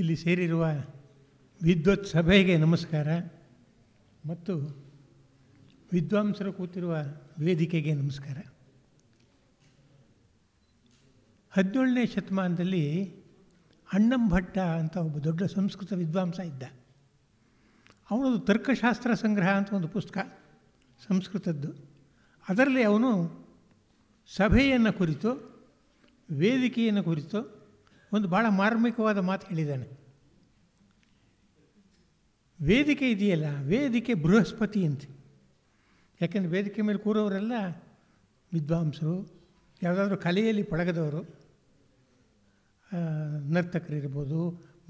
ಇಲ್ಲಿ ಸೇರಿರುವ ವಿದ್ವತ್ ಸಭೆಗೆ ನಮಸ್ಕಾರ ಮತ್ತು ವಿದ್ವಾಂಸರು ಕೂತಿರುವ ವೇದಿಕೆಗೆ ನಮಸ್ಕಾರ ಹದಿನೇಳನೇ ಶತಮಾನದಲ್ಲಿ ಅಣ್ಣಂಭಟ್ಟ ಅಂತ ಒಬ್ಬ ದೊಡ್ಡ ಸಂಸ್ಕೃತ ವಿದ್ವಾಂಸ ಇದ್ದ ಅವನದು ತರ್ಕಶಾಸ್ತ್ರ ಸಂಗ್ರಹ ಅಂತ ಒಂದು ಪುಸ್ತಕ ಸಂಸ್ಕೃತದ್ದು ಅದರಲ್ಲಿ ಅವನು ಸಭೆಯನ್ನು ಕುರಿತು ವೇದಿಕೆಯನ್ನು ಕುರಿತು ಒಂದು ಭಾಳ ಮಾರ್ಮಿಕವಾದ ಮಾತು ಹೇಳಿದ್ದಾನೆ ವೇದಿಕೆ ಇದೆಯಲ್ಲ ವೇದಿಕೆ ಬೃಹಸ್ಪತಿ ಅಂತ ಯಾಕೆಂದರೆ ವೇದಿಕೆ ಮೇಲೆ ಕೂರೋರೆಲ್ಲ ವಿದ್ವಾಂಸರು ಯಾವುದಾದ್ರೂ ಕಲೆಯಲ್ಲಿ ಪಳಗದವರು ನರ್ತಕರಿರ್ಬೋದು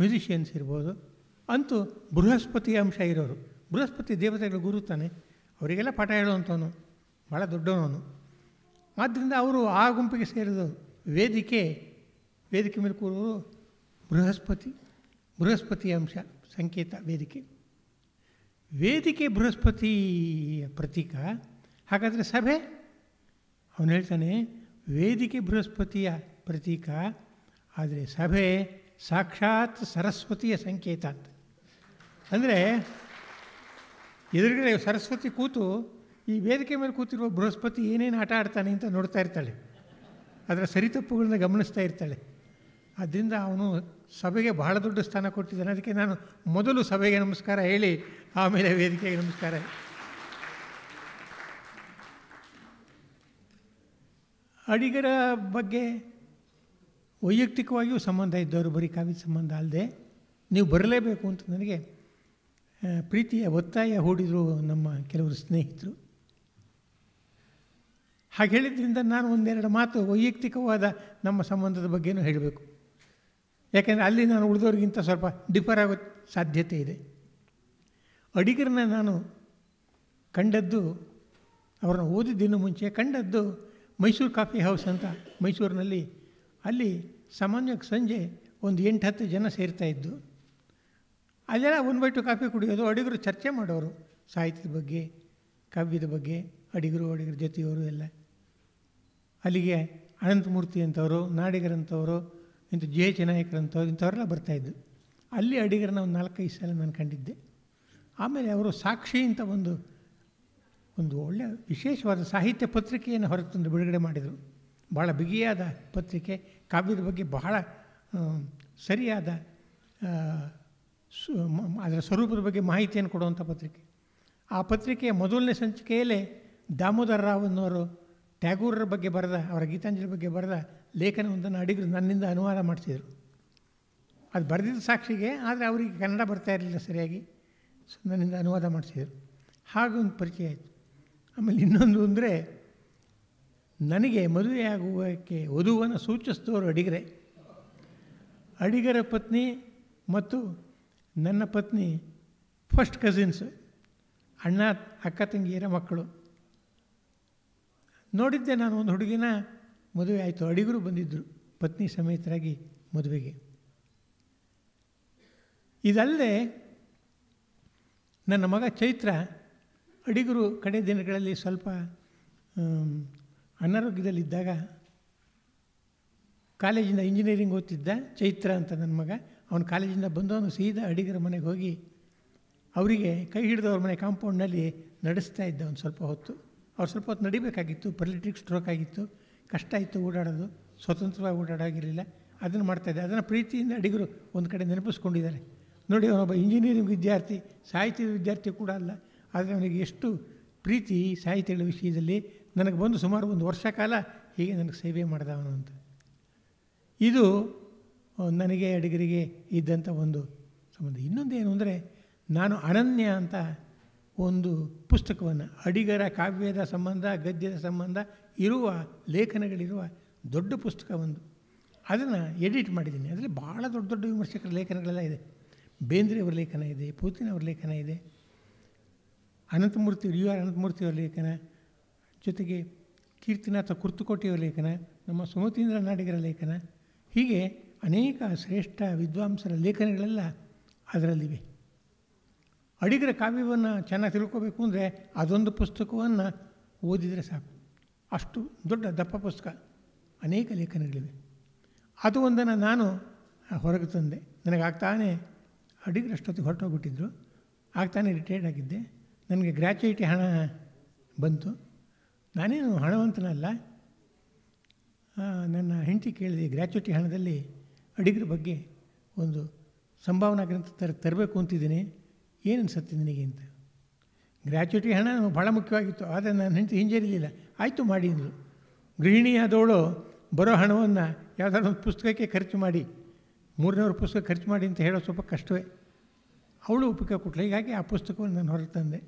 ಮ್ಯೂಸಿಷಿಯನ್ಸ್ ಇರ್ಬೋದು ಅಂತೂ ಬೃಹಸ್ಪತಿ ಅಂಶ ಇರೋರು ಬೃಹಸ್ಪತಿ ದೇವತೆಗಳು ಗುರು ತಾನೆ ಅವರಿಗೆಲ್ಲ ಪಾಠ ಹೇಳುವಂಥವನು ಭಾಳ ದೊಡ್ಡವನು ಆದ್ದರಿಂದ ಅವರು ಆ ಗುಂಪಿಗೆ ಸೇರಿದವರು ವೇದಿಕೆ ವೇದಿಕೆ ಮೇಲೆ ಕೂರೋರು ಬೃಹಸ್ಪತಿ ಬೃಹಸ್ಪತಿಯ ಅಂಶ ಸಂಕೇತ ವೇದಿಕೆ ವೇದಿಕೆ ಬೃಹಸ್ಪತಿಯ ಪ್ರತೀಕ ಹಾಗಾದರೆ ಸಭೆ ಅವನು ಹೇಳ್ತಾನೆ ವೇದಿಕೆ ಬೃಹಸ್ಪತಿಯ ಪ್ರತೀಕ ಆದರೆ ಸಭೆ ಸಾಕ್ಷಾತ್ ಸರಸ್ವತಿಯ ಸಂಕೇತ ಅಂತ ಅಂದರೆ ಎದುರುಗಡೆ ಸರಸ್ವತಿ ಕೂತು ಈ ವೇದಿಕೆ ಮೇಲೆ ಕೂತಿರುವ ಬೃಹಸ್ಪತಿ ಏನೇನು ಆಟ ಆಡ್ತಾನೆ ಅಂತ ನೋಡ್ತಾ ಇರ್ತಾಳೆ ಅದರ ಸರಿತಪ್ಪುಗಳನ್ನ ಗಮನಿಸ್ತಾ ಇರ್ತಾಳೆ ಆದ್ದರಿಂದ ಅವನು ಸಭೆಗೆ ಬಹಳ ದೊಡ್ಡ ಸ್ಥಾನ ಕೊಟ್ಟಿದ್ದಾನೆ ಅದಕ್ಕೆ ನಾನು ಮೊದಲು ಸಭೆಗೆ ನಮಸ್ಕಾರ ಹೇಳಿ ಆಮೇಲೆ ವೇದಿಕೆಗೆ ನಮಸ್ಕಾರ ಅಡಿಗರ ಬಗ್ಗೆ ವೈಯಕ್ತಿಕವಾಗಿಯೂ ಸಂಬಂಧ ಇದ್ದವರು ಬರೀ ಕಾವ್ಯದ ಸಂಬಂಧ ಅಲ್ಲದೆ ನೀವು ಬರಲೇಬೇಕು ಅಂತ ನನಗೆ ಪ್ರೀತಿಯ ಒತ್ತಾಯ ಹೂಡಿದರು ನಮ್ಮ ಕೆಲವರು ಸ್ನೇಹಿತರು ಹಾಗೆ ಹೇಳಿದ್ರಿಂದ ನಾನು ಒಂದೆರಡು ಮಾತು ವೈಯಕ್ತಿಕವಾದ ನಮ್ಮ ಸಂಬಂಧದ ಬಗ್ಗೆನೂ ಹೇಳಬೇಕು ಯಾಕೆಂದರೆ ಅಲ್ಲಿ ನಾನು ಉಳಿದವ್ರಿಗಿಂತ ಸ್ವಲ್ಪ ಡಿಫರ್ ಆಗೋ ಸಾಧ್ಯತೆ ಇದೆ ಅಡಿಗರನ್ನ ನಾನು ಕಂಡದ್ದು ಅವರನ್ನು ಓದಿದ್ದಿನ ಮುಂಚೆ ಕಂಡದ್ದು ಮೈಸೂರು ಕಾಫಿ ಹೌಸ್ ಅಂತ ಮೈಸೂರಿನಲ್ಲಿ ಅಲ್ಲಿ ಸಾಮಾನ್ಯವಾಗಿ ಸಂಜೆ ಒಂದು ಎಂಟು ಹತ್ತು ಜನ ಸೇರ್ತಾ ಇದ್ದು ಅಲ್ಲೆಲ್ಲ ಒಂದು ಬೈಟು ಕಾಫಿ ಕುಡಿಯೋದು ಅಡಿಗರು ಚರ್ಚೆ ಮಾಡೋರು ಸಾಹಿತ್ಯದ ಬಗ್ಗೆ ಕಾವ್ಯದ ಬಗ್ಗೆ ಅಡಿಗರು ಅಡಿಗರ ಜೊತೆಯವರು ಎಲ್ಲ ಅಲ್ಲಿಗೆ ಅನಂತಮೂರ್ತಿ ಅಂತವರು ನಾಡಿಗರಂಥವರು ಇಂಥ ಜೆ ಚನಾಯಕರಂಥವ್ರು ಇಂಥವರೆಲ್ಲ ಬರ್ತಾಯಿದ್ದರು ಅಲ್ಲಿ ಅಡಿಗರನ್ನ ಒಂದು ನಾಲ್ಕೈದು ಸಲ ನಾನು ಕಂಡಿದ್ದೆ ಆಮೇಲೆ ಅವರು ಸಾಕ್ಷಿ ಅಂತ ಒಂದು ಒಂದು ಒಳ್ಳೆಯ ವಿಶೇಷವಾದ ಸಾಹಿತ್ಯ ಪತ್ರಿಕೆಯನ್ನು ಹೊರತಂದು ಬಿಡುಗಡೆ ಮಾಡಿದರು ಬಹಳ ಬಿಗಿಯಾದ ಪತ್ರಿಕೆ ಕಾವ್ಯದ ಬಗ್ಗೆ ಬಹಳ ಸರಿಯಾದ ಅದರ ಸ್ವರೂಪದ ಬಗ್ಗೆ ಮಾಹಿತಿಯನ್ನು ಕೊಡುವಂಥ ಪತ್ರಿಕೆ ಆ ಪತ್ರಿಕೆಯ ಮೊದಲನೇ ಸಂಚಿಕೆಯಲ್ಲೇ ದಾಮೋದರ ರಾವ್ ಅನ್ನೋರು ಟ್ಯಾಗೂರರ ಬಗ್ಗೆ ಬರೆದ ಅವರ ಗೀತಾಂಜಲಿ ಬಗ್ಗೆ ಬರೆದ ಲೇಖನವೊಂದನ್ನು ಅಡಿಗರು ನನ್ನಿಂದ ಅನುವಾದ ಮಾಡ್ತಿದ್ರು ಅದು ಬರೆದಿದ್ದ ಸಾಕ್ಷಿಗೆ ಆದರೆ ಅವರಿಗೆ ಕನ್ನಡ ಬರ್ತಾ ಇರಲಿಲ್ಲ ಸರಿಯಾಗಿ ಸೊ ನನ್ನಿಂದ ಅನುವಾದ ಮಾಡಿಸಿದರು ಹಾಗೊಂದು ಪರಿಚಯ ಆಯಿತು ಆಮೇಲೆ ಇನ್ನೊಂದು ಅಂದರೆ ನನಗೆ ಮದುವೆಯಾಗುವಕ್ಕೆ ವಧುವನ್ನು ಸೂಚಿಸಿದವರು ಅಡಿಗರೆ ಅಡಿಗರ ಪತ್ನಿ ಮತ್ತು ನನ್ನ ಪತ್ನಿ ಫಸ್ಟ್ ಕಸಿನ್ಸ್ ಅಣ್ಣ ಅಕ್ಕ ತಂಗಿಯರ ಮಕ್ಕಳು ನೋಡಿದ್ದೆ ನಾನು ಒಂದು ಹುಡುಗಿನ ಮದುವೆ ಆಯಿತು ಅಡಿಗರು ಬಂದಿದ್ದರು ಪತ್ನಿ ಸಮೇತರಾಗಿ ಮದುವೆಗೆ ಇದಲ್ಲದೆ ನನ್ನ ಮಗ ಚೈತ್ರ ಅಡಿಗರು ಕಡೆ ದಿನಗಳಲ್ಲಿ ಸ್ವಲ್ಪ ಅನಾರೋಗ್ಯದಲ್ಲಿದ್ದಾಗ ಕಾಲೇಜಿಂದ ಇಂಜಿನಿಯರಿಂಗ್ ಓದ್ತಿದ್ದ ಚೈತ್ರ ಅಂತ ನನ್ನ ಮಗ ಅವನು ಕಾಲೇಜಿಂದ ಬಂದವನು ಸೀದಾ ಅಡಿಗರ ಮನೆಗೆ ಹೋಗಿ ಅವರಿಗೆ ಕೈ ಹಿಡಿದವ್ರ ಮನೆ ಕಾಂಪೌಂಡ್ನಲ್ಲಿ ನಡೆಸ್ತಾ ಇದ್ದ ಒಂದು ಸ್ವಲ್ಪ ಹೊತ್ತು ಅವ್ರು ಸ್ವಲ್ಪ ಹೊತ್ತು ನಡಿಬೇಕಾಗಿತ್ತು ಪರ್ಲಿಟಿಕ್ ಸ್ಟ್ರೋಕ್ ಆಗಿತ್ತು ಕಷ್ಟ ಇತ್ತು ಓಡಾಡೋದು ಸ್ವತಂತ್ರವಾಗಿ ಓಡಾಡೋಗಿರಲಿಲ್ಲ ಅದನ್ನು ಮಾಡ್ತಾಯಿದ್ದೆ ಅದನ್ನು ಪ್ರೀತಿಯಿಂದ ಅಡಿಗರು ಒಂದು ಕಡೆ ನೆನಪಿಸ್ಕೊಂಡಿದ್ದಾರೆ ನೋಡಿ ಅವನೊಬ್ಬ ಇಂಜಿನಿಯರಿಂಗ್ ವಿದ್ಯಾರ್ಥಿ ಸಾಹಿತ್ಯದ ವಿದ್ಯಾರ್ಥಿ ಕೂಡ ಅಲ್ಲ ಆದರೆ ಅವನಿಗೆ ಎಷ್ಟು ಪ್ರೀತಿ ಸಾಹಿತ್ಯಗಳ ವಿಷಯದಲ್ಲಿ ನನಗೆ ಬಂದು ಸುಮಾರು ಒಂದು ವರ್ಷ ಕಾಲ ಹೀಗೆ ನನಗೆ ಸೇವೆ ಮಾಡಿದ ಅವನು ಅಂತ ಇದು ನನಗೆ ಅಡಿಗರಿಗೆ ಇದ್ದಂಥ ಒಂದು ಸಂಬಂಧ ಇನ್ನೊಂದು ಏನು ಅಂದರೆ ನಾನು ಅನನ್ಯ ಅಂತ ಒಂದು ಪುಸ್ತಕವನ್ನು ಅಡಿಗರ ಕಾವ್ಯದ ಸಂಬಂಧ ಗದ್ಯದ ಸಂಬಂಧ ಇರುವ ಲೇಖನಗಳಿರುವ ದೊಡ್ಡ ಪುಸ್ತಕ ಒಂದು ಅದನ್ನು ಎಡಿಟ್ ಮಾಡಿದ್ದೀನಿ ಅದರಲ್ಲಿ ಭಾಳ ದೊಡ್ಡ ದೊಡ್ಡ ವಿಮರ್ಶಕರ ಲೇಖನಗಳೆಲ್ಲ ಇದೆ ಬೇಂದ್ರೆಯವ್ರ ಲೇಖನ ಇದೆ ಅವರ ಲೇಖನ ಇದೆ ಅನಂತಮೂರ್ತಿ ಯು ಆರ್ ಅನಂತಮೂರ್ತಿಯವರ ಲೇಖನ ಜೊತೆಗೆ ಕೀರ್ತಿನಾಥ ಕುರ್ತುಕೋಟೆಯವರ ಲೇಖನ ನಮ್ಮ ಸುಮತೀಂದ್ರ ನಾಡಿಗರ ಲೇಖನ ಹೀಗೆ ಅನೇಕ ಶ್ರೇಷ್ಠ ವಿದ್ವಾಂಸರ ಲೇಖನಗಳೆಲ್ಲ ಅದರಲ್ಲಿವೆ ಅಡಿಗರ ಕಾವ್ಯವನ್ನು ಚೆನ್ನಾಗಿ ತಿಳ್ಕೋಬೇಕು ಅಂದರೆ ಅದೊಂದು ಪುಸ್ತಕವನ್ನು ಓದಿದರೆ ಸಾಕು ಅಷ್ಟು ದೊಡ್ಡ ದಪ್ಪ ಪುಸ್ತಕ ಅನೇಕ ಲೇಖನಗಳಿವೆ ಅದು ಒಂದನ್ನು ನಾನು ಹೊರಗೆ ತಂದೆ ನನಗಾಗ್ತಾನೆ ಅಷ್ಟೊತ್ತಿಗೆ ಹೊರಟೋಗ್ಬಿಟ್ಟಿದ್ರು ಆಗ್ತಾನೆ ರಿಟೈರ್ಡ್ ಆಗಿದ್ದೆ ನನಗೆ ಗ್ರ್ಯಾಚುಯಿಟಿ ಹಣ ಬಂತು ನಾನೇನು ಹಣವಂತನಲ್ಲ ನನ್ನ ಹೆಂಡತಿ ಕೇಳಿದೆ ಗ್ರ್ಯಾಚುಯಿಟಿ ಹಣದಲ್ಲಿ ಅಡಿಗರ ಬಗ್ಗೆ ಒಂದು ಸಂಭಾವನಾ ಗ್ರಂಥ ತರ ತರಬೇಕು ಅಂತಿದ್ದೀನಿ ಏನು ಅನಿಸುತ್ತೆ ನಿನಗೆ ಅಂತ ಗ್ರ್ಯಾಚುಟಿ ಹಣ ಭಾಳ ಮುಖ್ಯವಾಗಿತ್ತು ಆದರೆ ನಾನು ಹೆಂಡತಿ ಹಿಂಜರಿಲಿಲ್ಲ ಆಯಿತು ಮಾಡಿದಳು ಗೃಹಿಣಿಯಾದವಳು ಬರೋ ಹಣವನ್ನು ಯಾವುದಾದ್ರು ಒಂದು ಪುಸ್ತಕಕ್ಕೆ ಖರ್ಚು ಮಾಡಿ ಮೂರನೇವ್ರ ಪುಸ್ತಕ ಖರ್ಚು ಮಾಡಿ ಅಂತ ಹೇಳೋ ಸ್ವಲ್ಪ ಕಷ್ಟವೇ ಅವಳು ಉಪಯೋಗ ಕೊಟ್ಟಳು ಹೀಗಾಗಿ ಆ ಪುಸ್ತಕವನ್ನು ನಾನು ಹೊರಗೆ ತಂದೆ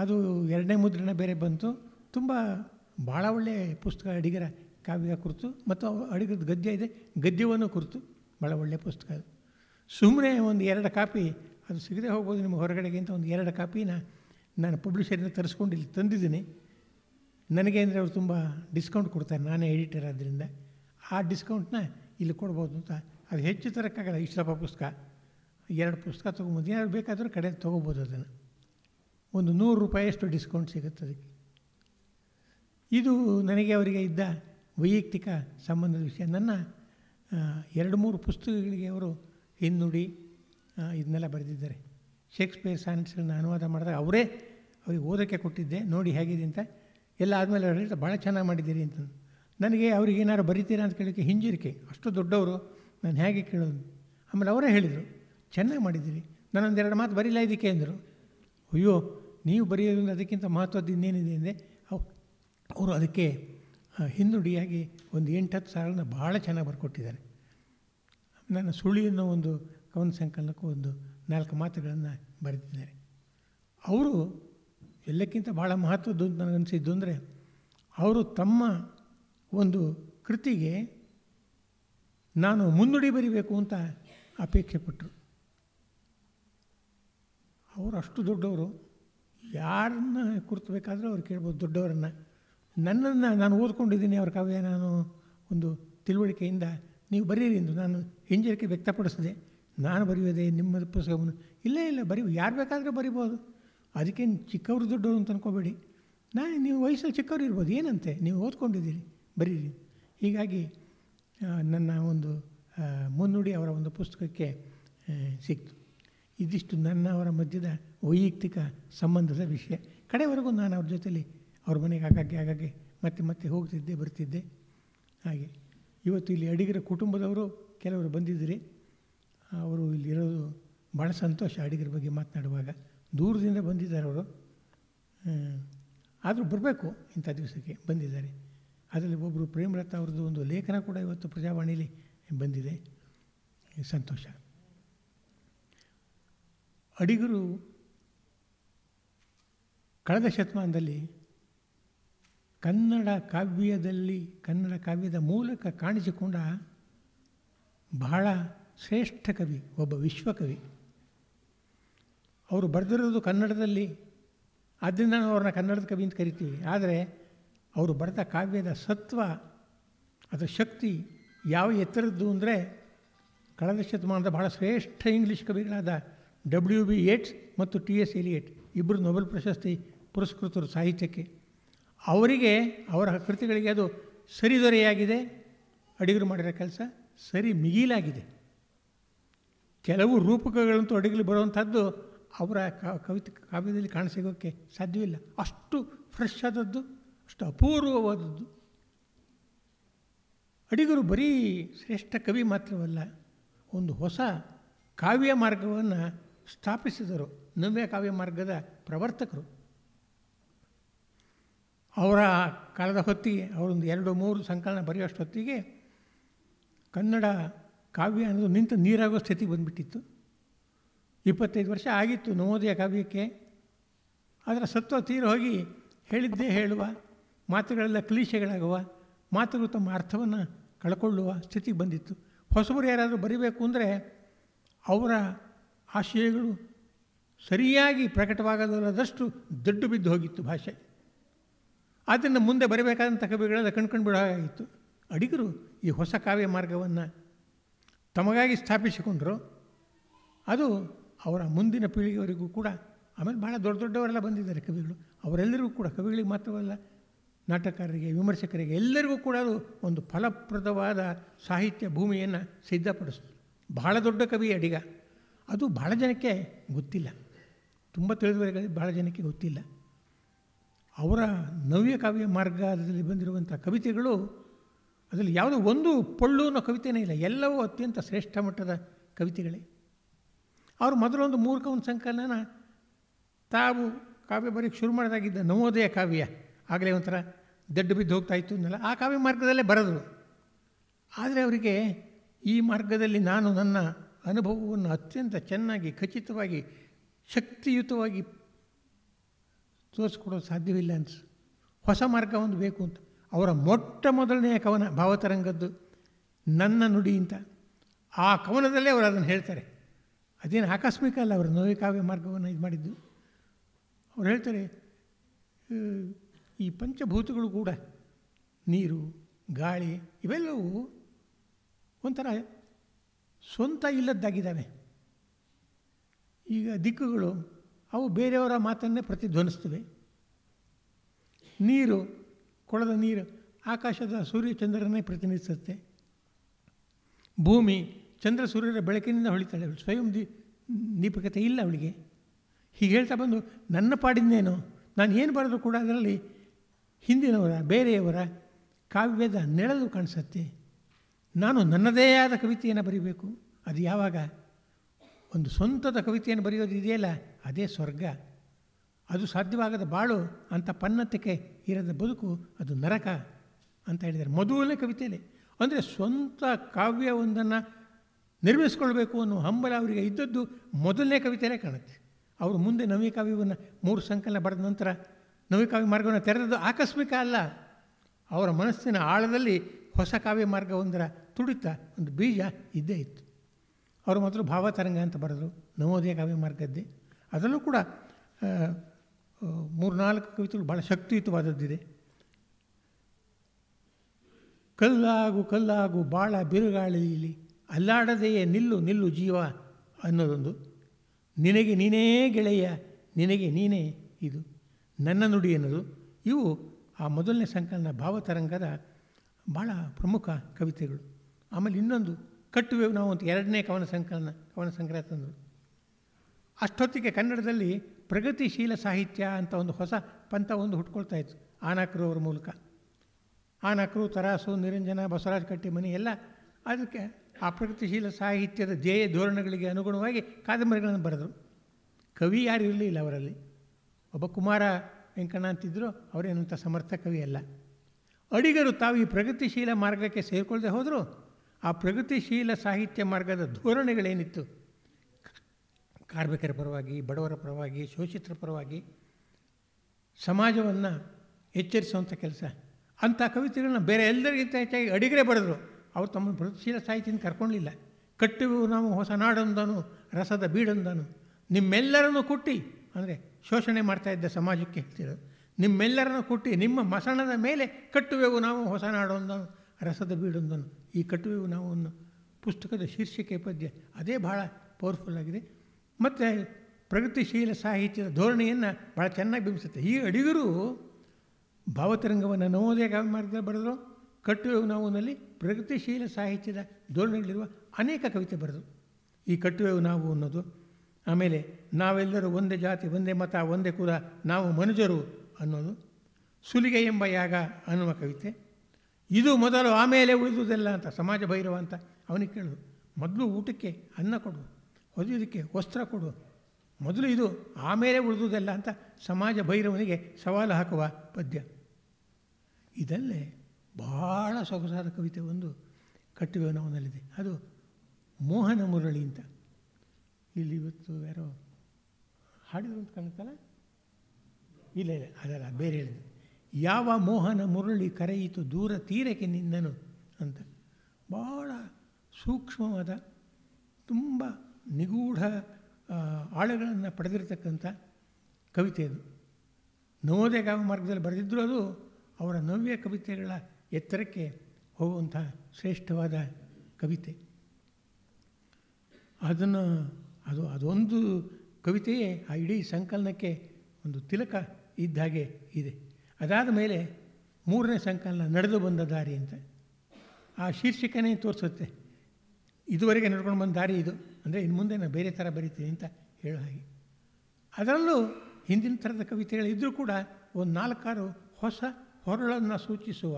ಅದು ಎರಡನೇ ಮುದ್ರಣ ಬೇರೆ ಬಂತು ತುಂಬ ಭಾಳ ಒಳ್ಳೆಯ ಪುಸ್ತಕ ಅಡಿಗರ ಕಾವ್ಯ ಕುರಿತು ಮತ್ತು ಅಡಿಗರದ ಗದ್ಯ ಇದೆ ಗದ್ಯವನ್ನು ಕುರಿತು ಭಾಳ ಒಳ್ಳೆಯ ಪುಸ್ತಕ ಅದು ಸುಮ್ಮನೆ ಒಂದು ಎರಡು ಕಾಪಿ ಅದು ಸಿಗದೆ ಹೋಗ್ಬೋದು ನಿಮ್ಮ ಹೊರಗಡೆಗೆ ಅಂತ ಒಂದು ಎರಡು ಕಾಪಿನ ನಾನು ಪಬ್ಲಿಷರಿಂದ ತರಿಸ್ಕೊಂಡು ಇಲ್ಲಿ ತಂದಿದ್ದೀನಿ ನನಗೆ ಅಂದರೆ ಅವರು ತುಂಬ ಡಿಸ್ಕೌಂಟ್ ಕೊಡ್ತಾರೆ ನಾನೇ ಎಡಿಟರ್ ಆದ್ದರಿಂದ ಆ ಡಿಸ್ಕೌಂಟ್ನ ಇಲ್ಲಿ ಕೊಡ್ಬೋದು ಅಂತ ಅದು ಹೆಚ್ಚು ತರೋಕ್ಕಾಗಲ್ಲ ಇಷ್ಟಪ್ಪ ಪುಸ್ತಕ ಎರಡು ಪುಸ್ತಕ ತೊಗೊಬೋದು ಏನಾದ್ರು ಬೇಕಾದರೂ ಕಡೆ ತೊಗೋಬೋದು ಅದನ್ನು ಒಂದು ನೂರು ರೂಪಾಯಿಯಷ್ಟು ಡಿಸ್ಕೌಂಟ್ ಸಿಗುತ್ತೆ ಅದಕ್ಕೆ ಇದು ನನಗೆ ಅವರಿಗೆ ಇದ್ದ ವೈಯಕ್ತಿಕ ಸಂಬಂಧದ ವಿಷಯ ನನ್ನ ಎರಡು ಮೂರು ಪುಸ್ತಕಗಳಿಗೆ ಅವರು ಹಿನ್ನುಡಿ ಇದನ್ನೆಲ್ಲ ಬರೆದಿದ್ದಾರೆ ಶೇಕ್ಸ್ಪಿಯರ್ ಸಾನ್ಸನ್ನು ಅನುವಾದ ಮಾಡಿದಾಗ ಅವರೇ ಅವ್ರಿಗೆ ಓದೋಕ್ಕೆ ಕೊಟ್ಟಿದ್ದೆ ನೋಡಿ ಹೇಗಿದೆ ಅಂತ ಎಲ್ಲ ಆದಮೇಲೆ ಅವ್ರು ಹೇಳ್ತಾರೆ ಭಾಳ ಚೆನ್ನಾಗಿ ಮಾಡಿದ್ದೀರಿ ಅಂತ ನನಗೆ ಅವ್ರಿಗೆ ಏನಾದ್ರು ಬರೀತೀರಾ ಅಂತ ಕೇಳೋಕ್ಕೆ ಹಿಂಜರಿಕೆ ಅಷ್ಟು ದೊಡ್ಡವರು ನಾನು ಹೇಗೆ ಕೇಳೋದು ಆಮೇಲೆ ಅವರೇ ಹೇಳಿದರು ಚೆನ್ನಾಗಿ ಮಾಡಿದ್ದೀರಿ ಎರಡು ಮಾತು ಬರೀಲ್ಲ ಇದಕ್ಕೆ ಅಂದರು ಅಯ್ಯೋ ನೀವು ಬರೆಯೋದ್ರಿಂದ ಅದಕ್ಕಿಂತ ಮಹತ್ವದ್ದು ಇನ್ನೇನಿದೆ ಅಂದರೆ ಅವರು ಅದಕ್ಕೆ ಹಿಂದುಡಿಯಾಗಿ ಒಂದು ಹತ್ತು ಸಾವಿರನ ಭಾಳ ಚೆನ್ನಾಗಿ ಬರ್ಕೊಟ್ಟಿದ್ದಾರೆ ನನ್ನ ಸುಳಿ ಅನ್ನೋ ಒಂದು ಕವನ ಸಂಕಲನಕ್ಕೂ ಒಂದು ನಾಲ್ಕು ಮಾತುಗಳನ್ನು ಬರೆದಿದ್ದಾರೆ ಅವರು ಎಲ್ಲಕ್ಕಿಂತ ಭಾಳ ಮಹತ್ವದ್ದು ನನಗನ್ನಿಸಿದ್ದು ಅಂದರೆ ಅವರು ತಮ್ಮ ಒಂದು ಕೃತಿಗೆ ನಾನು ಮುನ್ನುಡಿ ಬರಿಬೇಕು ಅಂತ ಅಪೇಕ್ಷೆ ಪಟ್ಟರು ಅವರು ಅಷ್ಟು ದೊಡ್ಡವರು ಯಾರನ್ನ ಕುರ್ತಬೇಕಾದ್ರೆ ಅವ್ರು ಕೇಳ್ಬೋದು ದೊಡ್ಡವರನ್ನು ನನ್ನನ್ನು ನಾನು ಓದ್ಕೊಂಡಿದ್ದೀನಿ ಅವ್ರ ಕವ್ಯ ನಾನು ಒಂದು ತಿಳುವಳಿಕೆಯಿಂದ ನೀವು ಬರೀರಿ ಎಂದು ನಾನು ಹಿಂಜರಿಕೆ ವ್ಯಕ್ತಪಡಿಸಿದೆ ನಾನು ಬರೆಯೋದೇ ನಿಮ್ಮದು ಪುಸ್ತಕವನ್ನು ಇಲ್ಲೇ ಇಲ್ಲ ಬರಿ ಯಾರು ಬೇಕಾದರೂ ಬರಿಬೋದು ಅದಕ್ಕೇನು ಚಿಕ್ಕವರು ದೊಡ್ಡವರು ಅಂತ ಅನ್ಕೋಬೇಡಿ ನಾನು ನೀವು ವಯಸ್ಸಲ್ಲಿ ಚಿಕ್ಕವರು ಇರ್ಬೋದು ಏನಂತೆ ನೀವು ಓದ್ಕೊಂಡಿದ್ದೀರಿ ಬರೀರಿ ಹೀಗಾಗಿ ನನ್ನ ಒಂದು ಮುನ್ನುಡಿ ಅವರ ಒಂದು ಪುಸ್ತಕಕ್ಕೆ ಸಿಕ್ತು ಇದಿಷ್ಟು ನನ್ನ ಅವರ ಮಧ್ಯದ ವೈಯಕ್ತಿಕ ಸಂಬಂಧದ ವಿಷಯ ಕಡೆವರೆಗೂ ನಾನು ಅವ್ರ ಜೊತೇಲಿ ಅವ್ರ ಮನೆಗೆ ಆಗಾಗ್ಗೆ ಆಗಾಗ್ಗೆ ಮತ್ತೆ ಮತ್ತೆ ಹೋಗ್ತಿದ್ದೆ ಬರ್ತಿದ್ದೆ ಹಾಗೆ ಇವತ್ತು ಇಲ್ಲಿ ಅಡಿಗರ ಕುಟುಂಬದವರು ಕೆಲವರು ಬಂದಿದ್ದೀರಿ ಅವರು ಇಲ್ಲಿರೋದು ಭಾಳ ಸಂತೋಷ ಅಡಿಗರ ಬಗ್ಗೆ ಮಾತನಾಡುವಾಗ ದೂರದಿಂದ ಬಂದಿದ್ದಾರೆ ಅವರು ಆದರೂ ಬರಬೇಕು ಇಂಥ ದಿವಸಕ್ಕೆ ಬಂದಿದ್ದಾರೆ ಅದರಲ್ಲಿ ಒಬ್ಬರು ಪ್ರೇಮಲತಾ ಅವ್ರದ್ದು ಒಂದು ಲೇಖನ ಕೂಡ ಇವತ್ತು ಪ್ರಜಾವಾಣಿಲಿ ಬಂದಿದೆ ಸಂತೋಷ ಅಡಿಗರು ಕಳೆದ ಶತಮಾನದಲ್ಲಿ ಕನ್ನಡ ಕಾವ್ಯದಲ್ಲಿ ಕನ್ನಡ ಕಾವ್ಯದ ಮೂಲಕ ಕಾಣಿಸಿಕೊಂಡ ಬಹಳ ಶ್ರೇಷ್ಠ ಕವಿ ಒಬ್ಬ ವಿಶ್ವಕವಿ ಅವರು ಬರೆದಿರೋದು ಕನ್ನಡದಲ್ಲಿ ಆದ್ದರಿಂದ ನಾವು ಅವ್ರನ್ನ ಕನ್ನಡದ ಕವಿ ಅಂತ ಕರಿತೀವಿ ಆದರೆ ಅವರು ಬರೆದ ಕಾವ್ಯದ ಸತ್ವ ಅದರ ಶಕ್ತಿ ಯಾವ ಎತ್ತರದ್ದು ಅಂದರೆ ಕಳೆದ ಶತಮಾನದ ಬಹಳ ಶ್ರೇಷ್ಠ ಇಂಗ್ಲೀಷ್ ಕವಿಗಳಾದ ಡಬ್ಲ್ಯೂ ಬಿ ಏಟ್ಸ್ ಮತ್ತು ಟಿ ಎಸ್ ಎಲಿಯೇಟ್ ಇಬ್ಬರು ನೊಬೆಲ್ ಪ್ರಶಸ್ತಿ ಪುರಸ್ಕೃತರು ಸಾಹಿತ್ಯಕ್ಕೆ ಅವರಿಗೆ ಅವರ ಕೃತಿಗಳಿಗೆ ಅದು ದೊರೆಯಾಗಿದೆ ಅಡಿಗರು ಮಾಡಿರೋ ಕೆಲಸ ಸರಿ ಮಿಗಿಲಾಗಿದೆ ಕೆಲವು ರೂಪಕಗಳಂತೂ ತೊಡಗಲಿ ಬರುವಂಥದ್ದು ಅವರ ಕವಿತ ಕಾವ್ಯದಲ್ಲಿ ಕಾಣಸಿಗೋಕ್ಕೆ ಸಾಧ್ಯವಿಲ್ಲ ಅಷ್ಟು ಫ್ರೆಶ್ ಆದದ್ದು ಅಷ್ಟು ಅಪೂರ್ವವಾದದ್ದು ಅಡಿಗರು ಬರೀ ಶ್ರೇಷ್ಠ ಕವಿ ಮಾತ್ರವಲ್ಲ ಒಂದು ಹೊಸ ಕಾವ್ಯ ಮಾರ್ಗವನ್ನು ಸ್ಥಾಪಿಸಿದರು ನವ್ಯ ಕಾವ್ಯ ಮಾರ್ಗದ ಪ್ರವರ್ತಕರು ಅವರ ಕಾಲದ ಹೊತ್ತಿಗೆ ಅವರೊಂದು ಎರಡು ಮೂರು ಸಂಕಲನ ಬರೆಯುವಷ್ಟು ಹೊತ್ತಿಗೆ ಕನ್ನಡ ಕಾವ್ಯ ಅನ್ನೋದು ನಿಂತು ನೀರಾಗೋ ಸ್ಥಿತಿಗೆ ಬಂದುಬಿಟ್ಟಿತ್ತು ಇಪ್ಪತ್ತೈದು ವರ್ಷ ಆಗಿತ್ತು ನವೋದಯ ಕಾವ್ಯಕ್ಕೆ ಅದರ ಸತ್ವ ತೀರ ಹೋಗಿ ಹೇಳಿದ್ದೇ ಹೇಳುವ ಮಾತುಗಳೆಲ್ಲ ಕ್ಲೀಶೆಗಳಾಗುವ ಮಾತುಗಳು ತಮ್ಮ ಅರ್ಥವನ್ನು ಕಳ್ಕೊಳ್ಳುವ ಸ್ಥಿತಿಗೆ ಬಂದಿತ್ತು ಹೊಸಬರು ಯಾರಾದರೂ ಬರಿಬೇಕು ಅಂದರೆ ಅವರ ಆಶಯಗಳು ಸರಿಯಾಗಿ ಪ್ರಕಟವಾಗದಲ್ಲದಷ್ಟು ದೊಡ್ಡ ಬಿದ್ದು ಹೋಗಿತ್ತು ಭಾಷೆ ಆದ್ದರಿಂದ ಮುಂದೆ ಬರಬೇಕಾದಂಥ ಕವಿಗಳೆಲ್ಲ ಕಣ್ಕೊಂಡು ಬಿಡೋ ಆಗಿತ್ತು ಅಡಿಗರು ಈ ಹೊಸ ಕಾವ್ಯ ಮಾರ್ಗವನ್ನು ತಮಗಾಗಿ ಸ್ಥಾಪಿಸಿಕೊಂಡರು ಅದು ಅವರ ಮುಂದಿನ ಪೀಳಿಗೆಯವರಿಗೂ ಕೂಡ ಆಮೇಲೆ ಭಾಳ ದೊಡ್ಡ ದೊಡ್ಡವರೆಲ್ಲ ಬಂದಿದ್ದಾರೆ ಕವಿಗಳು ಅವರೆಲ್ಲರಿಗೂ ಕೂಡ ಕವಿಗಳಿಗೆ ಮಾತ್ರವಲ್ಲ ನಾಟಕಕಾರರಿಗೆ ವಿಮರ್ಶಕರಿಗೆ ಎಲ್ಲರಿಗೂ ಕೂಡ ಅದು ಒಂದು ಫಲಪ್ರದವಾದ ಸಾಹಿತ್ಯ ಭೂಮಿಯನ್ನು ಸಿದ್ಧಪಡಿಸ್ತು ಭಾಳ ದೊಡ್ಡ ಕವಿ ಅಡಿಗ ಅದು ಭಾಳ ಜನಕ್ಕೆ ಗೊತ್ತಿಲ್ಲ ತುಂಬ ತಿಳಿದವರಿಗೆ ಭಾಳ ಜನಕ್ಕೆ ಗೊತ್ತಿಲ್ಲ ಅವರ ನವ್ಯ ಕಾವ್ಯ ಮಾರ್ಗದಲ್ಲಿ ಬಂದಿರುವಂಥ ಕವಿತೆಗಳು ಅದರಲ್ಲಿ ಯಾವುದೋ ಒಂದು ಪೊಳ್ಳು ಅನ್ನೋ ಕವಿತೆನೇ ಇಲ್ಲ ಎಲ್ಲವೂ ಅತ್ಯಂತ ಶ್ರೇಷ್ಠ ಮಟ್ಟದ ಕವಿತೆಗಳೇ ಅವರು ಮೊದಲೊಂದು ಮೂರ್ಖ ಒಂದು ಸಂಕಲನ ತಾವು ಕಾವ್ಯ ಬರೀಕ್ಕೆ ಶುರು ಮಾಡಿದಾಗಿದ್ದ ನವೋದಯ ಕಾವ್ಯ ಆಗಲೇ ಒಂಥರ ದಡ್ಡು ಬಿದ್ದು ಹೋಗ್ತಾ ಇತ್ತು ಅಂದಲ್ಲ ಆ ಕಾವ್ಯ ಮಾರ್ಗದಲ್ಲೇ ಬರೆದರು ಆದರೆ ಅವರಿಗೆ ಈ ಮಾರ್ಗದಲ್ಲಿ ನಾನು ನನ್ನ ಅನುಭವವನ್ನು ಅತ್ಯಂತ ಚೆನ್ನಾಗಿ ಖಚಿತವಾಗಿ ಶಕ್ತಿಯುತವಾಗಿ ತೋರಿಸ್ಕೊಡೋದು ಸಾಧ್ಯವಿಲ್ಲ ಅನಿಸು ಹೊಸ ಮಾರ್ಗ ಒಂದು ಬೇಕು ಅಂತ ಅವರ ಮೊಟ್ಟ ಮೊದಲನೆಯ ಕವನ ಭಾವತರಂಗದ್ದು ನನ್ನ ನುಡಿ ಅಂತ ಆ ಕವನದಲ್ಲೇ ಅವರು ಅದನ್ನು ಹೇಳ್ತಾರೆ ಅದೇನು ಆಕಸ್ಮಿಕ ಅಲ್ಲ ಅವರು ನೋವೆ ಕಾವ್ಯ ಮಾರ್ಗವನ್ನು ಇದು ಮಾಡಿದ್ದು ಅವ್ರು ಹೇಳ್ತಾರೆ ಈ ಪಂಚಭೂತಗಳು ಕೂಡ ನೀರು ಗಾಳಿ ಇವೆಲ್ಲವೂ ಒಂಥರ ಸ್ವಂತ ಇಲ್ಲದ್ದಾಗಿದ್ದಾವೆ ಈಗ ದಿಕ್ಕುಗಳು ಅವು ಬೇರೆಯವರ ಮಾತನ್ನೇ ಪ್ರತಿಧ್ವನಿಸ್ತವೆ ನೀರು ಕೊಳದ ನೀರು ಆಕಾಶದ ಸೂರ್ಯಚಂದ್ರನೇ ಪ್ರತಿನಿಧಿಸುತ್ತೆ ಭೂಮಿ ಚಂದ್ರ ಸೂರ್ಯರ ಬೆಳಕಿನಿಂದ ಹೊಳಿತಾಳೆ ಸ್ವಯಂ ದಿ ದೀಪಕತೆ ಇಲ್ಲ ಅವಳಿಗೆ ಹೀಗೆ ಹೇಳ್ತಾ ಬಂದು ನನ್ನ ಪಾಡಿಂದೇನು ನಾನು ಏನು ಬರೆದು ಕೂಡ ಅದರಲ್ಲಿ ಹಿಂದಿನವರ ಬೇರೆಯವರ ಕಾವ್ಯದ ನೆಳಲು ಕಾಣಿಸುತ್ತೆ ನಾನು ನನ್ನದೇ ಆದ ಕವಿತೆಯನ್ನು ಬರೀಬೇಕು ಅದು ಯಾವಾಗ ಒಂದು ಸ್ವಂತದ ಕವಿತೆಯನ್ನು ಬರೆಯೋದು ಇದೆಯಲ್ಲ ಅದೇ ಸ್ವರ್ಗ ಅದು ಸಾಧ್ಯವಾಗದ ಬಾಳು ಅಂಥ ಪನ್ನತಕ್ಕೆ ಇರದ ಬದುಕು ಅದು ನರಕ ಅಂತ ಹೇಳಿದರೆ ಮೊದಲನೇ ಕವಿತೆಯಲ್ಲಿ ಅಂದರೆ ಸ್ವಂತ ಕಾವ್ಯವೊಂದನ್ನು ನಿರ್ಮಿಸಿಕೊಳ್ಬೇಕು ಅನ್ನೋ ಹಂಬಲ ಅವರಿಗೆ ಇದ್ದದ್ದು ಮೊದಲನೇ ಕವಿತೆಯೇ ಕಾಣುತ್ತೆ ಅವರು ಮುಂದೆ ನವಿ ಕಾವ್ಯವನ್ನು ಮೂರು ಸಂಕಲನ ಬರೆದ ನಂತರ ನವಿ ಕಾವ್ಯ ಮಾರ್ಗವನ್ನು ತೆರೆದದ್ದು ಆಕಸ್ಮಿಕ ಅಲ್ಲ ಅವರ ಮನಸ್ಸಿನ ಆಳದಲ್ಲಿ ಹೊಸ ಕಾವ್ಯ ಮಾರ್ಗವೊಂದರ ತುಡಿತ ಒಂದು ಬೀಜ ಇದ್ದೇ ಇತ್ತು ಅವರು ಮೊದಲು ಭಾವತರಂಗ ಅಂತ ಬರೆದರು ನವೋದಯ ಕಾವ್ಯ ಮಾರ್ಗದ್ದೇ ಅದರಲ್ಲೂ ಕೂಡ ಮೂರ್ನಾಲ್ಕು ಕವಿತೆಗಳು ಭಾಳ ಶಕ್ತಿಯುತವಾದದ್ದಿದೆ ಕಲ್ಲಾಗು ಕಲ್ಲಾಗು ಬಾಳ ಬಿರುಗಾಳಿಲಿ ಅಲ್ಲಾಡದೆಯೇ ನಿಲ್ಲು ನಿಲ್ಲು ಜೀವ ಅನ್ನೋದೊಂದು ನಿನಗೆ ನೀನೇ ಗೆಳೆಯ ನಿನಗೆ ನೀನೇ ಇದು ನನ್ನ ನುಡಿ ಅನ್ನೋದು ಇವು ಆ ಮೊದಲನೇ ಸಂಕಲನ ಭಾವತರಂಗದ ಭಾಳ ಪ್ರಮುಖ ಕವಿತೆಗಳು ಆಮೇಲೆ ಇನ್ನೊಂದು ಕಟ್ಟುವೆವು ನಾವು ಅಂತ ಎರಡನೇ ಕವನ ಸಂಕಲನ ಕವನ ಸಂಗ್ರಹ ಅಷ್ಟೊತ್ತಿಗೆ ಕನ್ನಡದಲ್ಲಿ ಪ್ರಗತಿಶೀಲ ಸಾಹಿತ್ಯ ಅಂತ ಒಂದು ಹೊಸ ಪಂಥ ಒಂದು ಹುಟ್ಕೊಳ್ತಾ ಇತ್ತು ಆನಕ್ರು ಅವ್ರ ಮೂಲಕ ಆನಕ್ರು ತರಾಸು ನಿರಂಜನ ಬಸವರಾಜ ಕಟ್ಟಿಮನಿ ಎಲ್ಲ ಅದಕ್ಕೆ ಆ ಪ್ರಗತಿಶೀಲ ಸಾಹಿತ್ಯದ ಧ್ಯೇಯ ಧೋರಣೆಗಳಿಗೆ ಅನುಗುಣವಾಗಿ ಕಾದಂಬರಿಗಳನ್ನು ಬರೆದರು ಕವಿ ಯಾರು ಇರಲಿಲ್ಲ ಅವರಲ್ಲಿ ಒಬ್ಬ ಕುಮಾರ ವೆಂಕಣ್ಣ ಅಂತಿದ್ದರು ಅವರೇನಂಥ ಸಮರ್ಥ ಕವಿ ಅಲ್ಲ ಅಡಿಗರು ತಾವು ಈ ಪ್ರಗತಿಶೀಲ ಮಾರ್ಗಕ್ಕೆ ಸೇರಿಕೊಳ್ಳದೆ ಹೋದರೂ ಆ ಪ್ರಗತಿಶೀಲ ಸಾಹಿತ್ಯ ಮಾರ್ಗದ ಧೋರಣೆಗಳೇನಿತ್ತು ಕಾರ್ಮಿಕರ ಪರವಾಗಿ ಬಡವರ ಪರವಾಗಿ ಶೋಷಿತರ ಪರವಾಗಿ ಸಮಾಜವನ್ನು ಎಚ್ಚರಿಸುವಂಥ ಕೆಲಸ ಅಂಥ ಕವಿತೆಗಳನ್ನ ಬೇರೆ ಎಲ್ಲರಿಗಿಂತ ಹೆಚ್ಚಾಗಿ ಅಡಿಗರೆ ಬರೆದರು ಅವ್ರು ತಮ್ಮನ್ನು ಪ್ರತಿಶೀಲ ಸಾಹಿತ್ಯನ ಕರ್ಕೊಂಡಿಲ್ಲ ಕಟ್ಟುವೆವು ನಾವು ಹೊಸ ನಾಡೊಂದನು ರಸದ ಬೀಡೊಂದನು ನಿಮ್ಮೆಲ್ಲರನ್ನು ಕುಟ್ಟಿ ಅಂದರೆ ಶೋಷಣೆ ಮಾಡ್ತಾ ಇದ್ದ ಸಮಾಜಕ್ಕೆ ಹೇಳ್ತಿರೋದು ನಿಮ್ಮೆಲ್ಲರನ್ನು ಕುಟ್ಟಿ ನಿಮ್ಮ ಮಸಣದ ಮೇಲೆ ಕಟ್ಟುವೆವು ನಾವು ಹೊಸ ನಾಡೊಂದನು ರಸದ ಬೀಡೊಂದನು ಈ ಕಟ್ಟುವೆವು ನಾವು ಒಂದು ಪುಸ್ತಕದ ಶೀರ್ಷಿಕೆ ಪದ್ಯ ಅದೇ ಭಾಳ ಪವರ್ಫುಲ್ ಆಗಿದೆ ಮತ್ತು ಪ್ರಗತಿಶೀಲ ಸಾಹಿತ್ಯದ ಧೋರಣೆಯನ್ನು ಭಾಳ ಚೆನ್ನಾಗಿ ಬಿಂಬಿಸುತ್ತೆ ಈ ಅಡಿಗರು ಭಾವತರಂಗವನ್ನು ನವೋದಯ ಮಾಡಿದ ಬರೆದರು ಕಟ್ಟುವೆವು ನಾವುನಲ್ಲಿ ಪ್ರಗತಿಶೀಲ ಸಾಹಿತ್ಯದ ಧೋರಣೆಗಳಿರುವ ಅನೇಕ ಕವಿತೆ ಬರೆದರು ಈ ಕಟ್ಟುವೆವು ನಾವು ಅನ್ನೋದು ಆಮೇಲೆ ನಾವೆಲ್ಲರೂ ಒಂದೇ ಜಾತಿ ಒಂದೇ ಮತ ಒಂದೇ ಕುಲ ನಾವು ಮನುಜರು ಅನ್ನೋದು ಸುಲಿಗೆ ಎಂಬ ಯಾಗ ಅನ್ನುವ ಕವಿತೆ ಇದು ಮೊದಲು ಆಮೇಲೆ ಉಳಿದುದಲ್ಲ ಅಂತ ಸಮಾಜ ಭೈರವ ಅಂತ ಅವನಿಗೆ ಕೇಳಿದ್ರು ಮೊದಲು ಊಟಕ್ಕೆ ಅನ್ನ ಕೊಡು ಹೊದಿಯೋದಕ್ಕೆ ವಸ್ತ್ರ ಕೊಡು ಮೊದಲು ಇದು ಆಮೇಲೆ ಉಳಿದುದಲ್ಲ ಅಂತ ಸಮಾಜ ಭೈರವನಿಗೆ ಸವಾಲು ಹಾಕುವ ಪದ್ಯ ಇದಲ್ಲೇ ಭಾಳ ಸೊಗಸಾದ ಕವಿತೆ ಒಂದು ಕಟ್ಟಿವೆ ಅದು ಮೋಹನ ಮುರಳಿ ಅಂತ ಇಲ್ಲಿ ಇವತ್ತು ಯಾರೋ ಹಾಡಿದ್ರು ಅಂತ ಕಾಣುತ್ತಲ್ಲ ಇಲ್ಲ ಇಲ್ಲ ಅದಲ್ಲ ಬೇರೆ ಹೇಳಿದೆ ಯಾವ ಮೋಹನ ಮುರಳಿ ಕರೆಯಿತು ದೂರ ತೀರಕ್ಕೆ ನಿನ್ನನು ಅಂತ ಭಾಳ ಸೂಕ್ಷ್ಮವಾದ ತುಂಬ ನಿಗೂಢ ಆಳಗಳನ್ನು ಪಡೆದಿರತಕ್ಕಂಥ ಕವಿತೆ ಅದು ಕಾವ್ಯ ಮಾರ್ಗದಲ್ಲಿ ಬರೆದಿದ್ದರೂ ಅದು ಅವರ ನವ್ಯ ಕವಿತೆಗಳ ಎತ್ತರಕ್ಕೆ ಹೋಗುವಂಥ ಶ್ರೇಷ್ಠವಾದ ಕವಿತೆ ಅದನ್ನು ಅದು ಅದೊಂದು ಕವಿತೆಯೇ ಆ ಇಡೀ ಸಂಕಲನಕ್ಕೆ ಒಂದು ತಿಲಕ ಇದ್ದ ಹಾಗೆ ಇದೆ ಅದಾದ ಮೇಲೆ ಮೂರನೇ ಸಂಕಲನ ನಡೆದು ಬಂದ ದಾರಿ ಅಂತ ಆ ಶೀರ್ಷಿಕೆನೇ ತೋರಿಸುತ್ತೆ ಇದುವರೆಗೆ ನಡ್ಕೊಂಡು ಬಂದ ದಾರಿ ಇದು ಅಂದರೆ ಇನ್ನು ಮುಂದೆ ನಾನು ಬೇರೆ ಥರ ಬರೀತೀನಿ ಅಂತ ಹೇಳೋ ಹಾಗೆ ಅದರಲ್ಲೂ ಹಿಂದಿನ ಥರದ ಕವಿತೆಗಳಿದ್ದರೂ ಕೂಡ ಒಂದು ನಾಲ್ಕಾರು ಹೊಸ ಹೊರಳನ್ನು ಸೂಚಿಸುವ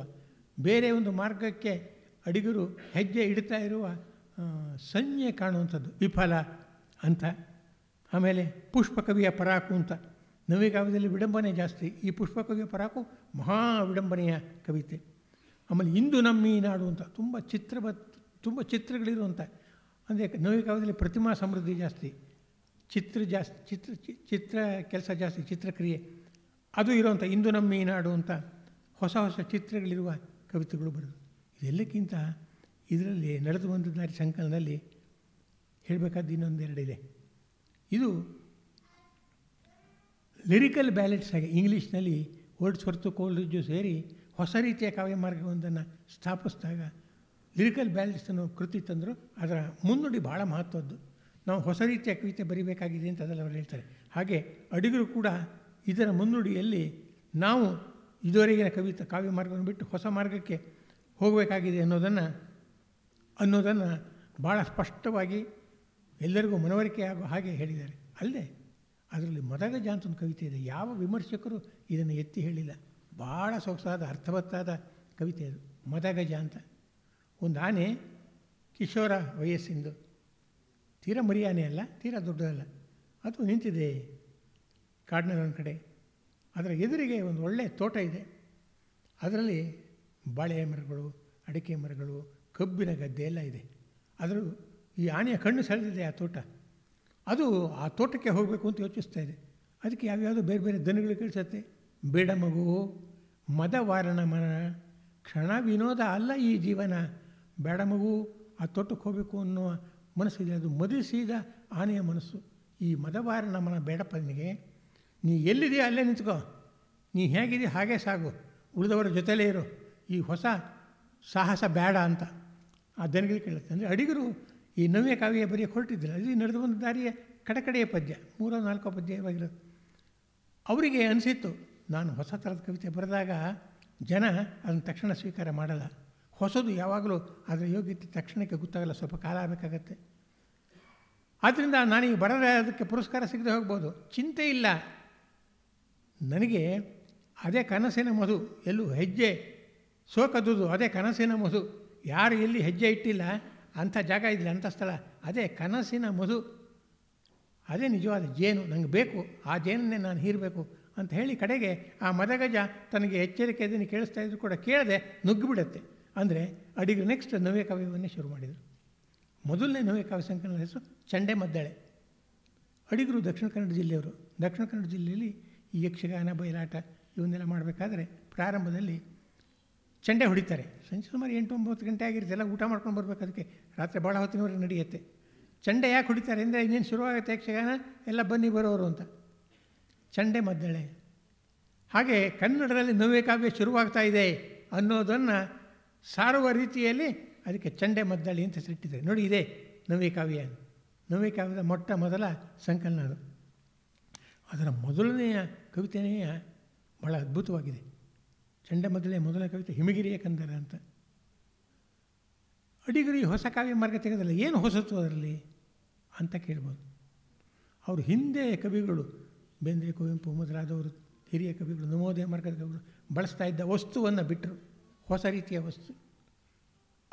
ಬೇರೆ ಒಂದು ಮಾರ್ಗಕ್ಕೆ ಅಡಿಗರು ಹೆಜ್ಜೆ ಇಡ್ತಾ ಇರುವ ಸಂಜೆ ಕಾಣುವಂಥದ್ದು ವಿಫಲ ಅಂತ ಆಮೇಲೆ ಪುಷ್ಪಕವಿಯ ಪರಾಕು ಅಂತ ನವೀಕಾವ್ಯದಲ್ಲಿ ವಿಡಂಬನೆ ಜಾಸ್ತಿ ಈ ಪುಷ್ಪಕವಿಯ ಪರಾಕು ಮಹಾ ವಿಡಂಬನೆಯ ಕವಿತೆ ಆಮೇಲೆ ಇಂದು ಈ ನಾಡು ಅಂತ ತುಂಬ ಚಿತ್ರ ತುಂಬ ಚಿತ್ರಗಳಿರುವಂಥ ಅಂದರೆ ನೋವಿನ ಕಾಲದಲ್ಲಿ ಪ್ರತಿಮಾ ಸಮೃದ್ಧಿ ಜಾಸ್ತಿ ಚಿತ್ರ ಜಾಸ್ತಿ ಚಿತ್ರ ಚಿತ್ರ ಕೆಲಸ ಜಾಸ್ತಿ ಚಿತ್ರಕ್ರಿಯೆ ಅದು ಇರೋವಂಥ ಇಂದು ನಮ್ಮ ನಾಡು ಅಂತ ಹೊಸ ಹೊಸ ಚಿತ್ರಗಳಿರುವ ಕವಿತೆಗಳು ಬರೋದು ಇದೆಲ್ಲಕ್ಕಿಂತ ಇದರಲ್ಲಿ ನಡೆದು ಬಂದ ದಾರಿ ಸಂಕಲನದಲ್ಲಿ ಹೇಳಬೇಕಾದ ಇನ್ನೊಂದೆರಡಿದೆ ಇದು ಲಿರಿಕಲ್ ಬ್ಯಾಲೆಟ್ಸ್ ಆಗಿ ಇಂಗ್ಲೀಷ್ನಲ್ಲಿ ವರ್ಡ್ಸ್ ಹೊರತು ರಿಜ್ಜು ಸೇರಿ ಹೊಸ ರೀತಿಯ ಕಾವ್ಯ ಮಾರ್ಗವೊಂದನ್ನು ಸ್ಥಾಪಿಸಿದಾಗ ಲಿರಿಕಲ್ ಬ್ಯಾಲೆನ್ಸ್ ಕೃತಿ ತಂದರು ಅದರ ಮುನ್ನುಡಿ ಭಾಳ ಮಹತ್ವದ್ದು ನಾವು ಹೊಸ ರೀತಿಯ ಕವಿತೆ ಬರಿಬೇಕಾಗಿದೆ ಅಂತ ಅದೆಲ್ಲ ಅವರು ಹೇಳ್ತಾರೆ ಹಾಗೆ ಅಡಿಗರು ಕೂಡ ಇದರ ಮುನ್ನುಡಿಯಲ್ಲಿ ನಾವು ಇದುವರೆಗಿನ ಕವಿತೆ ಕಾವ್ಯ ಮಾರ್ಗವನ್ನು ಬಿಟ್ಟು ಹೊಸ ಮಾರ್ಗಕ್ಕೆ ಹೋಗಬೇಕಾಗಿದೆ ಅನ್ನೋದನ್ನು ಅನ್ನೋದನ್ನು ಭಾಳ ಸ್ಪಷ್ಟವಾಗಿ ಎಲ್ಲರಿಗೂ ಮನವರಿಕೆ ಆಗೋ ಹಾಗೆ ಹೇಳಿದ್ದಾರೆ ಅಲ್ಲದೆ ಅದರಲ್ಲಿ ಅಂತ ಒಂದು ಕವಿತೆ ಇದೆ ಯಾವ ವಿಮರ್ಶಕರು ಇದನ್ನು ಎತ್ತಿ ಹೇಳಿಲ್ಲ ಭಾಳ ಸೊಗಸಾದ ಅರ್ಥವತ್ತಾದ ಕವಿತೆ ಅದು ಮದಗಜ ಅಂತ ಒಂದು ಆನೆ ಕಿಶೋರ ವಯಸ್ಸಿಂದು ತೀರ ಮರಿ ಆನೆ ಅಲ್ಲ ತೀರ ದೊಡ್ಡದಲ್ಲ ಅದು ನಿಂತಿದೆ ಕಾಡಿನಲ್ಲಿ ಒಂದು ಕಡೆ ಅದರ ಎದುರಿಗೆ ಒಂದು ಒಳ್ಳೆಯ ತೋಟ ಇದೆ ಅದರಲ್ಲಿ ಬಾಳೆ ಮರಗಳು ಅಡಿಕೆ ಮರಗಳು ಕಬ್ಬಿನ ಗದ್ದೆ ಎಲ್ಲ ಇದೆ ಆದರೂ ಈ ಆನೆಯ ಕಣ್ಣು ಸೆಳೆದಿದೆ ಆ ತೋಟ ಅದು ಆ ತೋಟಕ್ಕೆ ಹೋಗಬೇಕು ಅಂತ ಯೋಚಿಸ್ತಾ ಇದೆ ಅದಕ್ಕೆ ಯಾವ್ಯಾವುದೋ ಬೇರೆ ಬೇರೆ ದನಗಳು ಕೇಳಿಸುತ್ತೆ ಬೇಡ ಮಗು ಮದ ವಾರಣ ಮನ ಕ್ಷಣ ವಿನೋದ ಅಲ್ಲ ಈ ಜೀವನ ಬೇಡ ಮಗು ಆ ತೋಟಕ್ಕೆ ಹೋಗಬೇಕು ಅನ್ನೋ ಮನಸ್ಸಿದೆ ಅದು ಮದುವೆಸಿದ ಆನೆಯ ಮನಸ್ಸು ಈ ಮದವಾರ ನಮ್ಮನ ಬೇಡಪ್ಪನಿಗೆ ನೀ ಎಲ್ಲಿದೆ ಅಲ್ಲೇ ನಿಂತ್ಕೋ ನೀ ಹೇಗಿದೆ ಹಾಗೇ ಸಾಗು ಉಳಿದವರ ಜೊತೆಲೇ ಇರು ಈ ಹೊಸ ಸಾಹಸ ಬೇಡ ಅಂತ ಆ ದನಗಿರಿ ಕೇಳುತ್ತೆ ಅಂದರೆ ಅಡಿಗರು ಈ ನವ್ಯ ಕಾವ್ಯ ಬರೆಯ ಹೊರಟಿದ್ದಿಲ್ಲ ಅದು ನಡೆದು ಬಂದ ದಾರಿಯ ಕಡೆಕಡೆಯ ಪದ್ಯ ಮೂರೋ ನಾಲ್ಕೋ ಪದ್ಯವಾಗಿರೋದು ಅವರಿಗೆ ಅನಿಸಿತ್ತು ನಾನು ಹೊಸ ಥರದ ಕವಿತೆ ಬರೆದಾಗ ಜನ ಅದನ್ನು ತಕ್ಷಣ ಸ್ವೀಕಾರ ಮಾಡಲ್ಲ ಹೊಸದು ಯಾವಾಗಲೂ ಅದರ ಯೋಗ್ಯತೆ ತಕ್ಷಣಕ್ಕೆ ಗೊತ್ತಾಗಲ್ಲ ಸ್ವಲ್ಪ ಕಾಲ ಆಗಬೇಕಾಗತ್ತೆ ಆದ್ದರಿಂದ ನಾನೀಗ ಬಡವರ ಅದಕ್ಕೆ ಪುರಸ್ಕಾರ ಸಿಗದೆ ಹೋಗ್ಬೋದು ಚಿಂತೆ ಇಲ್ಲ ನನಗೆ ಅದೇ ಕನಸಿನ ಮಧು ಎಲ್ಲೂ ಹೆಜ್ಜೆ ಸೋಕದುದು ಅದೇ ಕನಸಿನ ಮಧು ಯಾರು ಎಲ್ಲಿ ಹೆಜ್ಜೆ ಇಟ್ಟಿಲ್ಲ ಅಂಥ ಜಾಗ ಇದ್ಲಿ ಅಂಥ ಸ್ಥಳ ಅದೇ ಕನಸಿನ ಮಧು ಅದೇ ನಿಜವಾದ ಜೇನು ನನಗೆ ಬೇಕು ಆ ಜೇನನ್ನೇ ನಾನು ಹೀರಬೇಕು ಅಂತ ಹೇಳಿ ಕಡೆಗೆ ಆ ಮದಗಜ ತನಗೆ ಎಚ್ಚರಿಕೆ ಇದನ್ನು ಕೇಳಿಸ್ತಾ ಇದ್ರು ಕೂಡ ಕೇಳದೆ ನುಗ್ಗಿಬಿಡುತ್ತೆ ಅಂದರೆ ಅಡಿಗರು ನೆಕ್ಸ್ಟ್ ನವ್ಯ ಕಾವ್ಯವನ್ನೇ ಶುರು ಮಾಡಿದರು ಮೊದಲನೇ ನವ್ಯ ಕಾವ್ಯ ಹೆಸರು ಚಂಡೆ ಮದ್ದಳೆ ಅಡಿಗರು ದಕ್ಷಿಣ ಕನ್ನಡ ಜಿಲ್ಲೆಯವರು ದಕ್ಷಿಣ ಕನ್ನಡ ಜಿಲ್ಲೆಯಲ್ಲಿ ಈ ಯಕ್ಷಗಾನ ಬಯಲಾಟ ಇವನ್ನೆಲ್ಲ ಮಾಡಬೇಕಾದ್ರೆ ಪ್ರಾರಂಭದಲ್ಲಿ ಚಂಡೆ ಹೊಡಿತಾರೆ ಸಂಜೆ ಸುಮಾರು ಎಂಟು ಒಂಬತ್ತು ಗಂಟೆ ಆಗಿರುತ್ತೆ ಎಲ್ಲ ಊಟ ಮಾಡ್ಕೊಂಡು ಬರಬೇಕು ಅದಕ್ಕೆ ರಾತ್ರಿ ಭಾಳ ಹೊತ್ತಿನವರೆಗೆ ನಡೆಯುತ್ತೆ ಚಂಡೆ ಯಾಕೆ ಹೊಡಿತಾರೆ ಅಂದರೆ ಇನ್ನೇನು ಶುರುವಾಗುತ್ತೆ ಯಕ್ಷಗಾನ ಎಲ್ಲ ಬನ್ನಿ ಬರೋರು ಅಂತ ಚಂಡೆ ಮದ್ದಳೆ ಹಾಗೆ ಕನ್ನಡದಲ್ಲಿ ನವ್ಯ ಕಾವ್ಯ ಶುರುವಾಗ್ತಾ ಇದೆ ಅನ್ನೋದನ್ನು ಸಾರುವ ರೀತಿಯಲ್ಲಿ ಅದಕ್ಕೆ ಚಂಡೆ ಮದ್ದಳಿ ಅಂತ ಸಿಟ್ಟಿದ್ದಾರೆ ನೋಡಿ ಇದೇ ನವಿ ಕಾವ್ಯ ನವಿ ಕಾವ್ಯದ ಮೊಟ್ಟ ಮೊದಲ ಸಂಕಲನ ಅದು ಅದರ ಮೊದಲನೆಯ ಕವಿತೆಯೇ ಬಹಳ ಅದ್ಭುತವಾಗಿದೆ ಚಂಡೆ ಮೊದಲೇ ಮೊದಲ ಕವಿತೆ ಹಿಮಗಿರಿಯ ಕಂದರ ಅಂತ ಅಡಿಗರಿ ಹೊಸ ಕಾವ್ಯ ಮಾರ್ಗ ತೆಗೆದಲ್ಲ ಏನು ಹೊಸತು ಅದರಲ್ಲಿ ಅಂತ ಕೇಳ್ಬೋದು ಅವರು ಹಿಂದೆ ಕವಿಗಳು ಬೇಂದ್ರೆ ಕುವೆಂಪು ಮೊದಲಾದವರು ಹಿರಿಯ ಕವಿಗಳು ನಮೋದಯ ಮಾರ್ಗದ ಕವಿಗಳು ಬಳಸ್ತಾ ಇದ್ದ ವಸ್ತುವನ್ನು ಬಿಟ್ಟರು ಹೊಸ ರೀತಿಯ ವಸ್ತು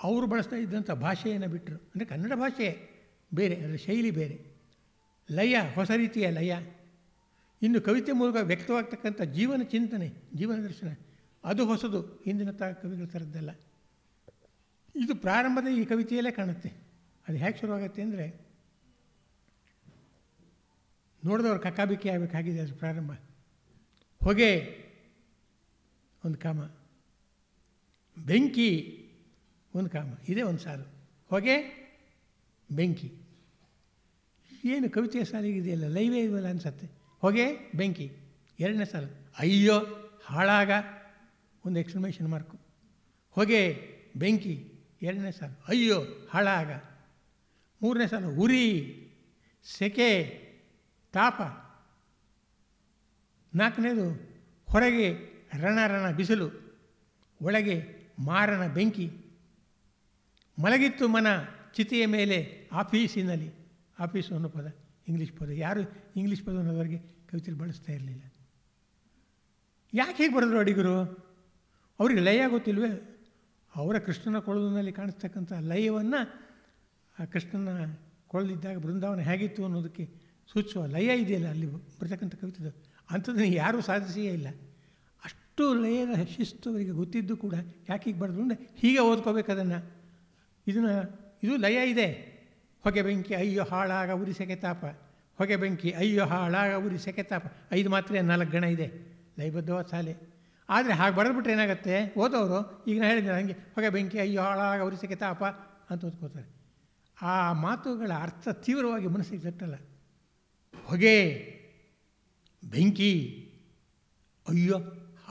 ಅವರು ಬಳಸ್ತಾ ಇದ್ದಂಥ ಭಾಷೆಯನ್ನು ಬಿಟ್ಟರು ಅಂದರೆ ಕನ್ನಡ ಭಾಷೆ ಬೇರೆ ಅದರ ಶೈಲಿ ಬೇರೆ ಲಯ ಹೊಸ ರೀತಿಯ ಲಯ ಇನ್ನು ಕವಿತೆ ಮೂಲಕ ವ್ಯಕ್ತವಾಗ್ತಕ್ಕಂಥ ಜೀವನ ಚಿಂತನೆ ಜೀವನ ದರ್ಶನ ಅದು ಹೊಸದು ಹಿಂದಿನ ತ ಕವಿಗಳ ಥರದ್ದಲ್ಲ ಇದು ಪ್ರಾರಂಭದ ಈ ಕವಿತೆಯಲ್ಲೇ ಕಾಣುತ್ತೆ ಅದು ಹೇಗೆ ಶುರುವಾಗುತ್ತೆ ಅಂದರೆ ನೋಡಿದವ್ರು ಕಕ್ಕಾಬಿಕ್ಕಿ ಆಗಬೇಕಾಗಿದೆ ಅದು ಪ್ರಾರಂಭ ಹೊಗೆ ಒಂದು ಕಾಮ ಬೆಂಕಿ ಒಂದು ಕಾಮ ಇದೇ ಒಂದು ಸಾಲು ಹೊಗೆ ಬೆಂಕಿ ಏನು ಕವಿತೆಯ ಸಾಲಿಗಿದೆಯಲ್ಲ ಲೈವೇ ಇದೆಯಲ್ಲ ಅನಿಸತ್ತೆ ಹೊಗೆ ಬೆಂಕಿ ಎರಡನೇ ಸಾಲು ಅಯ್ಯೋ ಹಾಳಾಗ ಒಂದು ಎಕ್ಸ್ಪ್ಲಮೇಷನ್ ಮಾರ್ಕು ಹೊಗೆ ಬೆಂಕಿ ಎರಡನೇ ಸಾಲು ಅಯ್ಯೋ ಹಾಳಾಗ ಮೂರನೇ ಸಾಲು ಉರಿ ಸೆಕೆ ತಾಪ ನಾಲ್ಕನೇದು ಹೊರಗೆ ರಣ ರಣ ಬಿಸಿಲು ಒಳಗೆ ಮಾರನ ಬೆಂಕಿ ಮಲಗಿತ್ತು ಮನ ಚಿತೆಯ ಮೇಲೆ ಆಫೀಸಿನಲ್ಲಿ ಆಫೀಸು ಅನ್ನೋ ಪದ ಇಂಗ್ಲೀಷ್ ಪದ ಯಾರು ಇಂಗ್ಲೀಷ್ ಅನ್ನೋದವರಿಗೆ ಕವಿತೆಯಲ್ಲಿ ಬಳಸ್ತಾ ಇರಲಿಲ್ಲ ಯಾಕೆ ಹೇಗೆ ಬರೆದ್ರು ಅಡಿಗರು ಅವ್ರಿಗೆ ಲಯ ಗೊತ್ತಿಲ್ವೇ ಅವರ ಕೃಷ್ಣನ ಕೊಳದಿನಲ್ಲಿ ಕಾಣಿಸ್ತಕ್ಕಂಥ ಲಯವನ್ನು ಆ ಕೃಷ್ಣನ ಕೊಳದಿದ್ದಾಗ ಬೃಂದಾವನ ಹೇಗಿತ್ತು ಅನ್ನೋದಕ್ಕೆ ಸೂಚಿಸುವ ಲಯ ಇದೆಯಲ್ಲ ಅಲ್ಲಿ ಬರ್ತಕ್ಕಂಥ ಕವಿತೆದು ಅಂಥದ್ದನ್ನು ಯಾರೂ ಸಾಧಿಸಿಯೇ ಇಲ್ಲ ಅಷ್ಟು ಲಯದ ಶಿಸ್ತು ಅವರಿಗೆ ಗೊತ್ತಿದ್ದು ಕೂಡ ಯಾಕೆ ಹೀಗೆ ಬರೆದ್ರು ಅಂದರೆ ಹೀಗೆ ಅದನ್ನು ಇದನ್ನು ಇದು ಲಯ ಇದೆ ಹೊಗೆ ಬೆಂಕಿ ಅಯ್ಯೋ ಹಾಳಾಗ ಉರಿ ತಾಪ ಹೊಗೆ ಬೆಂಕಿ ಅಯ್ಯೋ ಹಾಳಾಗ ಉರಿ ತಾಪ ಐದು ಮಾತ್ರ ನಾಲ್ಕು ಗಣ ಇದೆ ಲಯಬದ್ಧವಾದ ಸಾಲೆ ಆದರೆ ಹಾಗೆ ಬರೆದ್ಬಿಟ್ರೆ ಏನಾಗುತ್ತೆ ಓದೋರು ಈಗ ನಾನು ಹೇಳಿದ್ದೆ ನನಗೆ ಹೊಗೆ ಬೆಂಕಿ ಅಯ್ಯೋ ಹಾಳಾಗ ಉರಿ ತಾಪ ಅಂತ ಓದ್ಕೋತಾರೆ ಆ ಮಾತುಗಳ ಅರ್ಥ ತೀವ್ರವಾಗಿ ಮನಸ್ಸಿಗೆ ತಟ್ಟಲ್ಲ ಹೊಗೆ ಬೆಂಕಿ ಅಯ್ಯೋ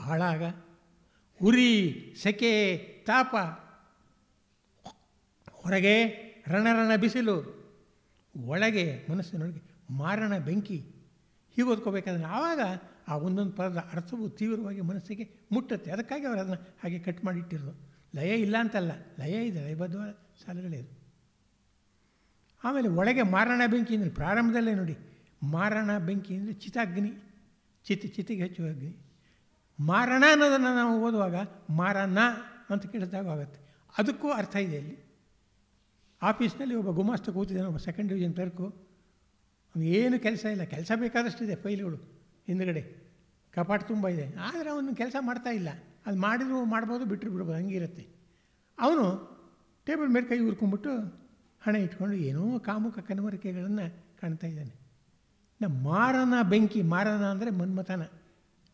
ಹಾಳಾಗ ಉರಿ ಸೆಕೆ ತಾಪ ಹೊರಗೆ ರಣರಣ ಬಿಸಿಲು ಒಳಗೆ ಮನಸ್ಸಿನೊಳಗೆ ಮಾರಣ ಬೆಂಕಿ ಹೀಗೆ ಓದ್ಕೋಬೇಕಂದ್ರೆ ಆವಾಗ ಆ ಒಂದೊಂದು ಪದದ ಅರ್ಥವು ತೀವ್ರವಾಗಿ ಮನಸ್ಸಿಗೆ ಮುಟ್ಟುತ್ತೆ ಅದಕ್ಕಾಗಿ ಅವರು ಅದನ್ನು ಹಾಗೆ ಕಟ್ ಮಾಡಿಟ್ಟಿರೋದು ಲಯ ಇಲ್ಲ ಅಂತಲ್ಲ ಲಯ ಇದೆ ಲಯಬದ್ಧ ಸಾಲಗಳೇ ಆಮೇಲೆ ಒಳಗೆ ಮಾರಣ ಬೆಂಕಿ ಅಂದರೆ ಪ್ರಾರಂಭದಲ್ಲೇ ನೋಡಿ ಮಾರಣ ಬೆಂಕಿ ಅಂದರೆ ಚಿತಾಗ್ನಿ ಚಿತ್ ಚಿತಿಗೆ ಹೆಚ್ಚು ಅಗ್ನಿ ಮಾರಣ ಅನ್ನೋದನ್ನು ನಾವು ಓದುವಾಗ ಮಾರಣ ಅಂತ ಕೇಳಿದಾಗ ಆಗುತ್ತೆ ಅದಕ್ಕೂ ಅರ್ಥ ಇದೆ ಇಲ್ಲಿ ಆಫೀಸ್ನಲ್ಲಿ ಒಬ್ಬ ಗುಮಾಸ್ತ ಕೂತಿದ್ದಾನೆ ಒಬ್ಬ ಸೆಕೆಂಡ್ ಡಿವಿಷನ್ ಕ್ಲರ್ಕು ಅವ್ನಿಗೆ ಏನು ಕೆಲಸ ಇಲ್ಲ ಕೆಲಸ ಬೇಕಾದಷ್ಟಿದೆ ಫೈಲ್ಗಳು ಹಿಂದ್ಗಡೆ ಕಪಾಟ್ ತುಂಬ ಇದೆ ಆದರೆ ಅವನು ಕೆಲಸ ಮಾಡ್ತಾ ಇಲ್ಲ ಅದು ಮಾಡಿದ್ರು ಮಾಡ್ಬೋದು ಬಿಟ್ಟರು ಬಿಡ್ಬೋದು ಹಂಗಿರುತ್ತೆ ಅವನು ಟೇಬಲ್ ಮೇಲೆ ಕೈ ಹುರ್ಕೊಂಡ್ಬಿಟ್ಟು ಹಣ ಇಟ್ಕೊಂಡು ಏನೋ ಕಾಮುಕ ಕನವರಿಕೆಗಳನ್ನು ಕಾಣ್ತಾ ಇದ್ದಾನೆ ನಮ್ಮ ಮಾರನ ಬೆಂಕಿ ಮಾರನ ಅಂದರೆ ಮನ್ಮಥನ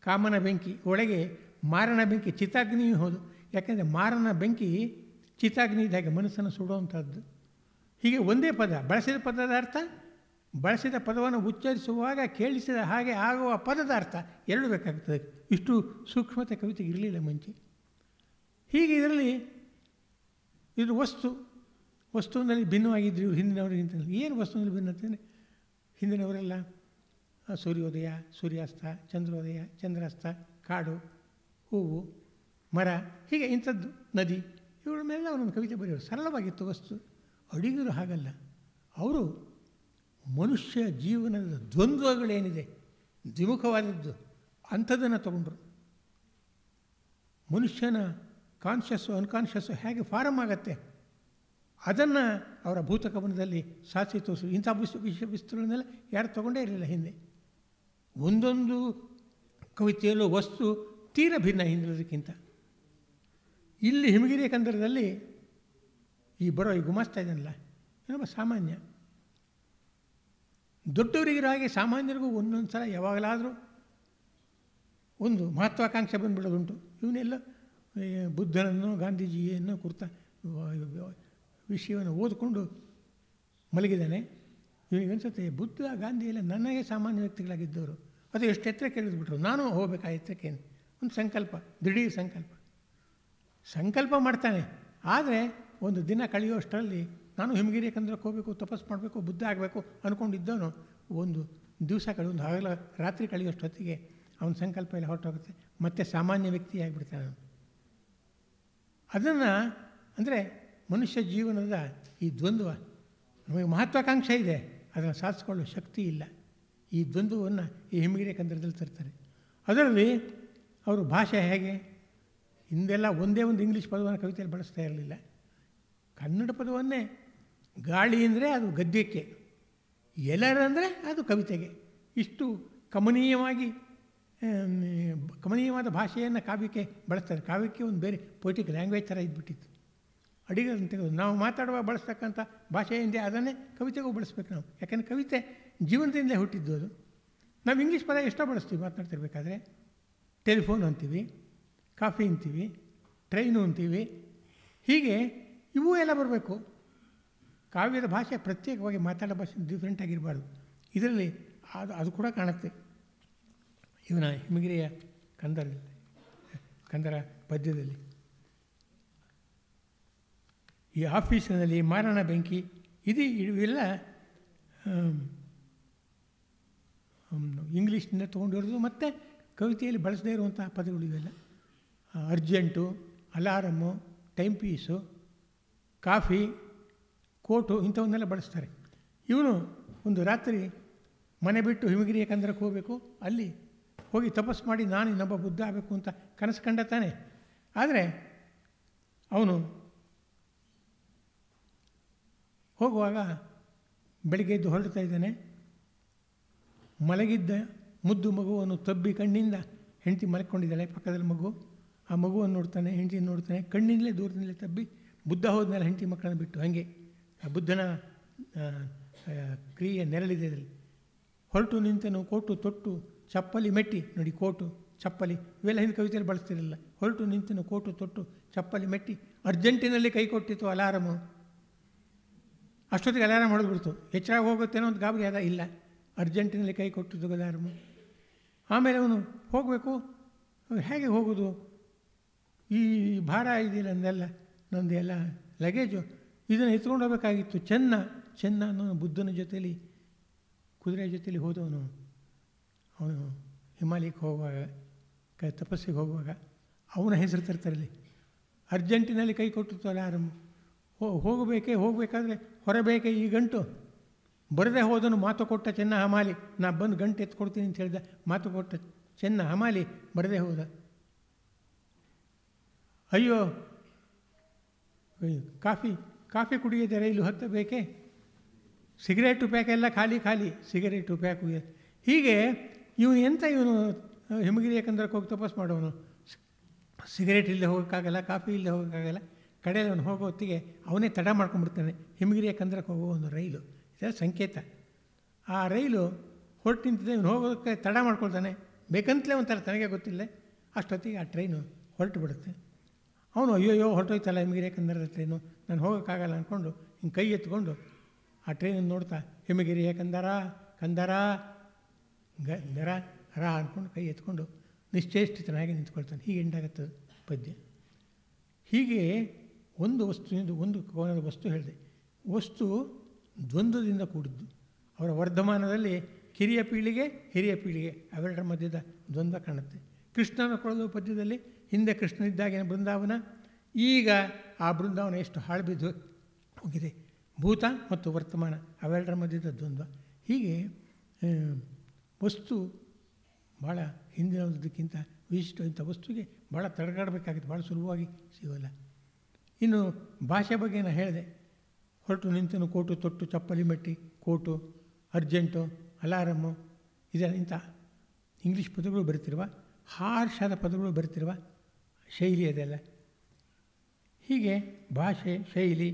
ಕಾಮನ ಬೆಂಕಿ ಒಳಗೆ ಮಾರನ ಬೆಂಕಿ ಚಿತಾಗ್ನಿಯೂ ಹೌದು ಯಾಕೆಂದರೆ ಮಾರನ ಬೆಂಕಿ ಚಿತಾಗ್ನಿ ಹಾಗೆ ಮನಸ್ಸನ್ನು ಸುಡುವಂಥದ್ದು ಹೀಗೆ ಒಂದೇ ಪದ ಬಳಸಿದ ಪದದ ಅರ್ಥ ಬಳಸಿದ ಪದವನ್ನು ಉಚ್ಚರಿಸುವಾಗ ಕೇಳಿಸಿದ ಹಾಗೆ ಆಗುವ ಪದದ ಅರ್ಥ ಎರಡು ಬೇಕಾಗ್ತದೆ ಇಷ್ಟು ಸೂಕ್ಷ್ಮತೆ ಕವಿತೆಗೆ ಇರಲಿಲ್ಲ ಮುಂಚೆ ಹೀಗೆ ಇದರಲ್ಲಿ ಇದು ವಸ್ತು ವಸ್ತುವಿನಲ್ಲಿ ಭಿನ್ನವಾಗಿದ್ದರು ಹಿಂದಿನವರಿಗಿಂತ ಏನು ವಸ್ತುವಿನಲ್ಲಿ ಭಿನ್ನತೆ ಹಿಂದಿನವರೆಲ್ಲ ಸೂರ್ಯೋದಯ ಸೂರ್ಯಾಸ್ತ ಚಂದ್ರೋದಯ ಚಂದ್ರಾಸ್ತ ಕಾಡು ಹೂವು ಮರ ಹೀಗೆ ಇಂಥದ್ದು ನದಿ ಇವುಗಳ ಮೇಲೆ ಅವನೊಂದು ಕವಿತೆ ಬರೆಯೋರು ಸರಳವಾಗಿತ್ತು ವಸ್ತು ಅಡಿಗರು ಹಾಗಲ್ಲ ಅವರು ಮನುಷ್ಯ ಜೀವನದ ದ್ವಂದ್ವಗಳೇನಿದೆ ದ್ವಿಮುಖವಾದದ್ದು ಅಂಥದ್ದನ್ನು ತಗೊಂಡ್ರು ಮನುಷ್ಯನ ಕಾನ್ಷಿಯಸ್ಸು ಅನ್ಕಾನ್ಷಿಯಸ್ಸು ಹೇಗೆ ಫಾರಮ್ ಆಗತ್ತೆ ಅದನ್ನು ಅವರ ಭೂತಕವನದಲ್ಲಿ ಸಾಸಿ ತೋರಿಸಿ ಇಂಥ ವಿಷ ವಿಷಯ ವಿಸ್ತುಗಳನ್ನೆಲ್ಲ ಯಾರು ತೊಗೊಂಡೇ ಇರಲಿಲ್ಲ ಹಿಂದೆ ಒಂದೊಂದು ಕವಿತೆಯಲ್ಲೂ ವಸ್ತು ತೀರ ಭಿನ್ನ ಹಿಂದಿರೋದಕ್ಕಿಂತ ಇಲ್ಲಿ ಹಿಮಗಿರಿ ಕಂದರದಲ್ಲಿ ಈ ಬರೋ ಈ ಗುಮಾಸ್ತಾ ಇದನ್ನಲ್ಲ ಏನಪ್ಪ ಸಾಮಾನ್ಯ ದೊಡ್ಡವರಿಗಿರೋ ಹಾಗೆ ಸಾಮಾನ್ಯರಿಗೂ ಒಂದೊಂದು ಸಲ ಯಾವಾಗಲಾದರೂ ಒಂದು ಮಹತ್ವಾಕಾಂಕ್ಷೆ ಬಂದುಬಿಡೋದುಂಟು ಇವನ್ನೆಲ್ಲ ಬುದ್ಧನನ್ನು ಗಾಂಧೀಜಿಯನ್ನು ಕುರ್ತ ವಿಷಯವನ್ನು ಓದಿಕೊಂಡು ಮಲಗಿದ್ದಾನೆ ಇವನಿಗೆ ಬುದ್ಧ ಗಾಂಧಿ ಎಲ್ಲ ನನಗೆ ಸಾಮಾನ್ಯ ವ್ಯಕ್ತಿಗಳಾಗಿದ್ದವರು ಅದು ಎಷ್ಟು ಎತ್ತರ ಕೇಳಿದ್ಬಿಟ್ರು ನಾನು ಹೋಗ್ಬೇಕು ಆ ಎತ್ತರಕ್ಕೇನು ಒಂದು ಸಂಕಲ್ಪ ದೃಢೀ ಸಂಕಲ್ಪ ಸಂಕಲ್ಪ ಮಾಡ್ತಾನೆ ಆದರೆ ಒಂದು ದಿನ ಕಳೆಯುವಷ್ಟರಲ್ಲಿ ನಾನು ಹಿಮಗಿರಿ ಕಂದ್ರಕ್ಕೆ ಹೋಗಬೇಕು ತಪಸ್ ಮಾಡಬೇಕು ಬುದ್ಧ ಆಗಬೇಕು ಅಂದ್ಕೊಂಡಿದ್ದವನು ಒಂದು ದಿವಸ ಕಳೆದು ಒಂದು ಹಗಲ ರಾತ್ರಿ ಕಳೆಯುವಷ್ಟೊತ್ತಿಗೆ ಅವನ ಸಂಕಲ್ಪ ಎಲ್ಲ ಹೊರಟೋಗುತ್ತೆ ಮತ್ತೆ ಸಾಮಾನ್ಯ ವ್ಯಕ್ತಿ ಆಗಿಬಿಡ್ತಾನೆ ಅದನ್ನು ಅಂದರೆ ಮನುಷ್ಯ ಜೀವನದ ಈ ದ್ವಂದ್ವ ನಮಗೆ ಮಹತ್ವಾಕಾಂಕ್ಷೆ ಇದೆ ಅದನ್ನು ಸಾಧಿಸ್ಕೊಳ್ಳೋ ಶಕ್ತಿ ಇಲ್ಲ ಈ ದ್ವಂದ್ವವನ್ನು ಈ ಹಿಮ್ಮಿಗಿರಿ ಕಂದರದಲ್ಲಿ ತರ್ತಾರೆ ಅದರಲ್ಲಿ ಅವರು ಭಾಷೆ ಹೇಗೆ ಹಿಂದೆಲ್ಲ ಒಂದೇ ಒಂದು ಇಂಗ್ಲೀಷ್ ಪದವನ್ನು ಕವಿತೆಯಲ್ಲಿ ಬಳಸ್ತಾ ಇರಲಿಲ್ಲ ಕನ್ನಡ ಪದವನ್ನೇ ಗಾಳಿ ಅಂದರೆ ಅದು ಗದ್ಯಕ್ಕೆ ಎಲರಂದರೆ ಅದು ಕವಿತೆಗೆ ಇಷ್ಟು ಕಮನೀಯವಾಗಿ ಕಮನೀಯವಾದ ಭಾಷೆಯನ್ನು ಕಾವ್ಯಕ್ಕೆ ಬಳಸ್ತಾರೆ ಕಾವ್ಯಕ್ಕೆ ಒಂದು ಬೇರೆ ಪೊಯಿಟಿಕ್ ಲ್ಯಾಂಗ್ವೇಜ್ ಥರ ಇದ್ಬಿಟ್ಟಿತ್ತು ಅಡಿಗೆ ತೆಗೆದು ನಾವು ಮಾತಾಡುವ ಬಳಸ್ತಕ್ಕಂಥ ಭಾಷೆ ಹಿಂದೆ ಅದನ್ನೇ ಕವಿತೆಗೂ ಬಳಸ್ಬೇಕು ನಾವು ಯಾಕಂದರೆ ಕವಿತೆ ಜೀವನದಿಂದಲೇ ಹುಟ್ಟಿದ್ದು ಅದು ನಾವು ಇಂಗ್ಲೀಷ್ ಪದ ಎಷ್ಟೋ ಬಳಸ್ತೀವಿ ಮಾತನಾಡ್ತಿರ್ಬೇಕಾದ್ರೆ ಟೆಲಿಫೋನ್ ಅಂತೀವಿ ಕಾಫಿ ಅಂತೀವಿ ಟ್ರೈನು ಅಂತೀವಿ ಹೀಗೆ ಇವು ಎಲ್ಲ ಬರಬೇಕು ಕಾವ್ಯದ ಭಾಷೆ ಪ್ರತ್ಯೇಕವಾಗಿ ಮಾತಾಡೋ ಭಾಷೆ ಡಿಫ್ರೆಂಟ್ ಆಗಿರಬಾರ್ದು ಇದರಲ್ಲಿ ಅದು ಅದು ಕೂಡ ಕಾಣುತ್ತೆ ಇವನ ಹಿಮಗಿರಿಯ ಕಂದರಲ್ಲಿ ಕಂದರ ಪದ್ಯದಲ್ಲಿ ಈ ಆಫೀಸಿನಲ್ಲಿ ಮಾರಣ ಬೆಂಕಿ ಇದು ಇವೆಲ್ಲ ಇಂಗ್ಲೀಷ್ನಿಂದ ತೊಗೊಂಡಿರೋದು ಮತ್ತು ಕವಿತೆಯಲ್ಲಿ ಬಳಸದೇ ಇರುವಂಥ ಪದಗಳು ಇವೆಲ್ಲ urgent alarm time piece coffee coat ಇಂಥವನ್ನೆಲ್ಲ ಬಳಸ್ತಾರೆ ಇವನು ಒಂದು ರಾತ್ರಿ ಮನೆ ಬಿಟ್ಟು ಹಿಮಗಿರಿಯ ಕಂದರಕ್ಕೆ ಹೋಗಬೇಕು ಅಲ್ಲಿ ಹೋಗಿ ತಪಸ್ಸು ಮಾಡಿ ನಾನು ಇನ್ನೊಬ್ಬ ಬುದ್ಧ ಆಗಬೇಕು ಅಂತ ಕನಸು ಕಂಡ ತಾನೆ ಆದರೆ ಅವನು ಹೋಗುವಾಗ ಬೆಳಿಗ್ಗೆ ಎದ್ದು ಹೊರಡ್ತಾ ಇದ್ದಾನೆ ಮಲಗಿದ್ದ ಮುದ್ದು ಮಗುವನ್ನು ತಬ್ಬಿ ಕಣ್ಣಿಂದ ಹೆಂಡತಿ ಮಲ್ಕೊಂಡಿದ್ದಾಳೆ ಪಕ್ಕದಲ್ಲಿ ಮಗು ಆ ಮಗುವನ್ನು ನೋಡ್ತಾನೆ ಹೆಂಡತಿ ನೋಡ್ತಾನೆ ಕಣ್ಣಿಂದಲೇ ದೂರದಿಂದಲೇ ತಬ್ಬಿ ಬುದ್ಧ ಹೋದ್ಮೇಲೆ ಹೆಂಡತಿ ಮಕ್ಕಳನ್ನು ಬಿಟ್ಟು ಹಂಗೆ ಆ ಬುದ್ಧನ ಕ್ರಿಯೆ ನೆರಳಿದೆ ಅದರಲ್ಲಿ ಹೊರಟು ನಿಂತನು ಕೋಟು ತೊಟ್ಟು ಚಪ್ಪಲಿ ಮೆಟ್ಟಿ ನೋಡಿ ಕೋಟು ಚಪ್ಪಲಿ ಇವೆಲ್ಲ ಹಿಂದೆ ಕವಿತೆಯಲ್ಲಿ ಬಳಸ್ತಿರಲಿಲ್ಲ ಹೊರಟು ನಿಂತನು ಕೋಟು ತೊಟ್ಟು ಚಪ್ಪಲಿ ಮೆಟ್ಟಿ ಅರ್ಜೆಂಟಿನಲ್ಲಿ ಕೈ ಕೊಟ್ಟಿತ್ತು ಅಲಾರಮು ಅಷ್ಟೊತ್ತಿಗೆ ಅಲಾರಾಮ್ ಹೊಡೆದ್ಬಿಡ್ತು ಹೆಚ್ಚಾಗಿ ಹೋಗುತ್ತೇನೋ ಒಂದು ಗಾಬರಿ ಅದ ಇಲ್ಲ ಅರ್ಜೆಂಟಿನಲ್ಲಿ ಕೈ ಕೊಟ್ಟು ಆಮೇಲೆ ಅವನು ಹೋಗಬೇಕು ಹೇಗೆ ಹೋಗೋದು ಈ ಭಾರ ಇದೆ ನಂದೆಲ್ಲ ನಂದು ಎಲ್ಲ ಲಗೇಜು ಇದನ್ನು ಎತ್ಕೊಂಡು ಹೋಗಬೇಕಾಗಿತ್ತು ಚೆನ್ನ ಚೆನ್ನ ಅನ್ನೋ ಬುದ್ಧನ ಜೊತೇಲಿ ಕುದುರೆ ಜೊತೇಲಿ ಹೋದವನು ಅವನು ಹಿಮಾಲಯಕ್ಕೆ ಹೋಗುವಾಗ ಕ ತಪಸ್ಸಿಗೆ ಹೋಗುವಾಗ ಅವನ ಹೆಸರು ತರ್ತಾರಲ್ಲಿ ಅರ್ಜೆಂಟಿನಲ್ಲಿ ಕೈ ಕೊಟ್ಟಿರ್ತಾರೆ ಆರಂಭ ಹೋಗಬೇಕೇ ಹೋಗಬೇಕಾದ್ರೆ ಹೊರಬೇಕೇ ಈ ಗಂಟು ಬರದೆ ಹೋದನು ಮಾತು ಕೊಟ್ಟ ಚೆನ್ನ ಹಮಾಲಿ ನಾ ಬಂದು ಗಂಟೆ ಎತ್ಕೊಡ್ತೀನಿ ಅಂತ ಹೇಳಿದ ಮಾತು ಕೊಟ್ಟ ಚೆನ್ನ ಹಮಾಲಿ ಬರದೆ ಹೋದ ಅಯ್ಯೋ ಕಾಫಿ ಕಾಫಿ ಕುಡಿಯದೆ ರೈಲು ಬೇಕೇ ಸಿಗರೇಟು ಪ್ಯಾಕೆಲ್ಲ ಖಾಲಿ ಖಾಲಿ ಸಿಗರೇಟು ಪ್ಯಾಕ್ ಹೀಗೆ ಇವನು ಎಂತ ಇವನು ಹಿಮಗಿರಿ ಯಾಕಂದ್ರೆ ಹೋಗಿ ತಪಸ್ ಮಾಡೋನು ಸಿಗರೇಟ್ ಇಲ್ಲದೆ ಹೋಗೋಕ್ಕಾಗಲ್ಲ ಕಾಫಿ ಇಲ್ಲದೆ ಹೋಗೋಕ್ಕಾಗಲ್ಲ ಕಡೆಯಲ್ಲಿ ಅವನು ಹೋಗೋ ಹೊತ್ತಿಗೆ ಅವನೇ ತಡ ಮಾಡ್ಕೊಂಡ್ಬಿಡ್ತಾನೆ ಹಿಮಗಿರಿ ಯಾಕಂದ್ರೆ ಹೋಗೋ ಒಂದು ರೈಲು ಇದೆಲ್ಲ ಸಂಕೇತ ಆ ರೈಲು ಹೊರಟು ನಿಂತಿದೆ ಇವನು ಹೋಗೋದಕ್ಕೆ ತಡ ಮಾಡ್ಕೊಳ್ತಾನೆ ಬೇಕಂತಲೇ ಒಂಥರ ತನಗೆ ಗೊತ್ತಿಲ್ಲ ಅಷ್ಟೊತ್ತಿಗೆ ಆ ಟ್ರೈನು ಹೊರಟು ಬಿಡುತ್ತೆ ಅವನು ಅಯ್ಯೋಯ್ಯೋ ಹೊರಟೋಯ್ತಲ್ಲ ಹೆಮಗಿರಿ ಯಾಕಂದ್ರೆ ಟ್ರೈನು ನಾನು ಹೋಗೋಕ್ಕಾಗಲ್ಲ ಅಂದ್ಕೊಂಡು ಹಿಂಗೆ ಕೈ ಎತ್ಕೊಂಡು ಆ ಟ್ರೈನನ್ನು ನೋಡ್ತಾ ಹಿಮಗಿರಿ ಕಂದರ ಕಂದರ ಗರ ರ ಅಂದ್ಕೊಂಡು ಕೈ ಎತ್ಕೊಂಡು ನಿಶ್ಚೇಷ್ಟಿತನಾಗಿ ನಿಂತ್ಕೊಳ್ತಾನೆ ಹೀಗೆ ಎಂಡಾಗತ್ತೆ ಪದ್ಯ ಹೀಗೆ ಒಂದು ವಸ್ತುವಿಂದ ಒಂದು ಕೋನದ ವಸ್ತು ಹೇಳಿದೆ ವಸ್ತು ದ್ವಂದ್ವದಿಂದ ಕೂಡಿದ್ದು ಅವರ ವರ್ಧಮಾನದಲ್ಲಿ ಕಿರಿಯ ಪೀಳಿಗೆ ಹಿರಿಯ ಪೀಳಿಗೆ ಅವೆರಡರ ಮಧ್ಯದ ದ್ವಂದ್ವ ಕಾಣುತ್ತೆ ಕೃಷ್ಣನ ಕೊಳಲು ಪದ್ಯದಲ್ಲಿ ಹಿಂದೆ ಕೃಷ್ಣ ಬೃಂದಾವನ ಈಗ ಆ ಬೃಂದಾವನ ಎಷ್ಟು ಹಾಳುಬಿದ್ದು ಹೋಗಿದೆ ಭೂತ ಮತ್ತು ವರ್ತಮಾನ ಅವೆರಡರ ಮಧ್ಯದ ದ್ವಂದ್ವ ಹೀಗೆ ವಸ್ತು ಭಾಳ ಹಿಂದಿನದಕ್ಕಿಂತ ವಿಶಿಷ್ಟವಂಥ ವಸ್ತುವಿಗೆ ಭಾಳ ತಡೆಗಾಡಬೇಕಾಗುತ್ತೆ ಭಾಳ ಸುಲಭವಾಗಿ ಸಿಗೋಲ್ಲ ಇನ್ನು ಭಾಷೆ ಬಗ್ಗೆ ನಾನು ಹೇಳಿದೆ ಹೊರಟು ನಿಂತನು ಕೋಟು ತೊಟ್ಟು ಚಪ್ಪಲಿ ಮಟ್ಟಿ ಕೋಟು ಅರ್ಜೆಂಟು ಅಲಾರಮ್ಮು ಇದೆಲ್ಲ ಇಂಥ ಇಂಗ್ಲೀಷ್ ಪದಗಳು ಬರ್ತಿರುವ ಹಾರ್ಷಾದ ಪದಗಳು ಬರ್ತಿರುವ ಶೈಲಿ ಅದೆಲ್ಲ ಹೀಗೆ ಭಾಷೆ ಶೈಲಿ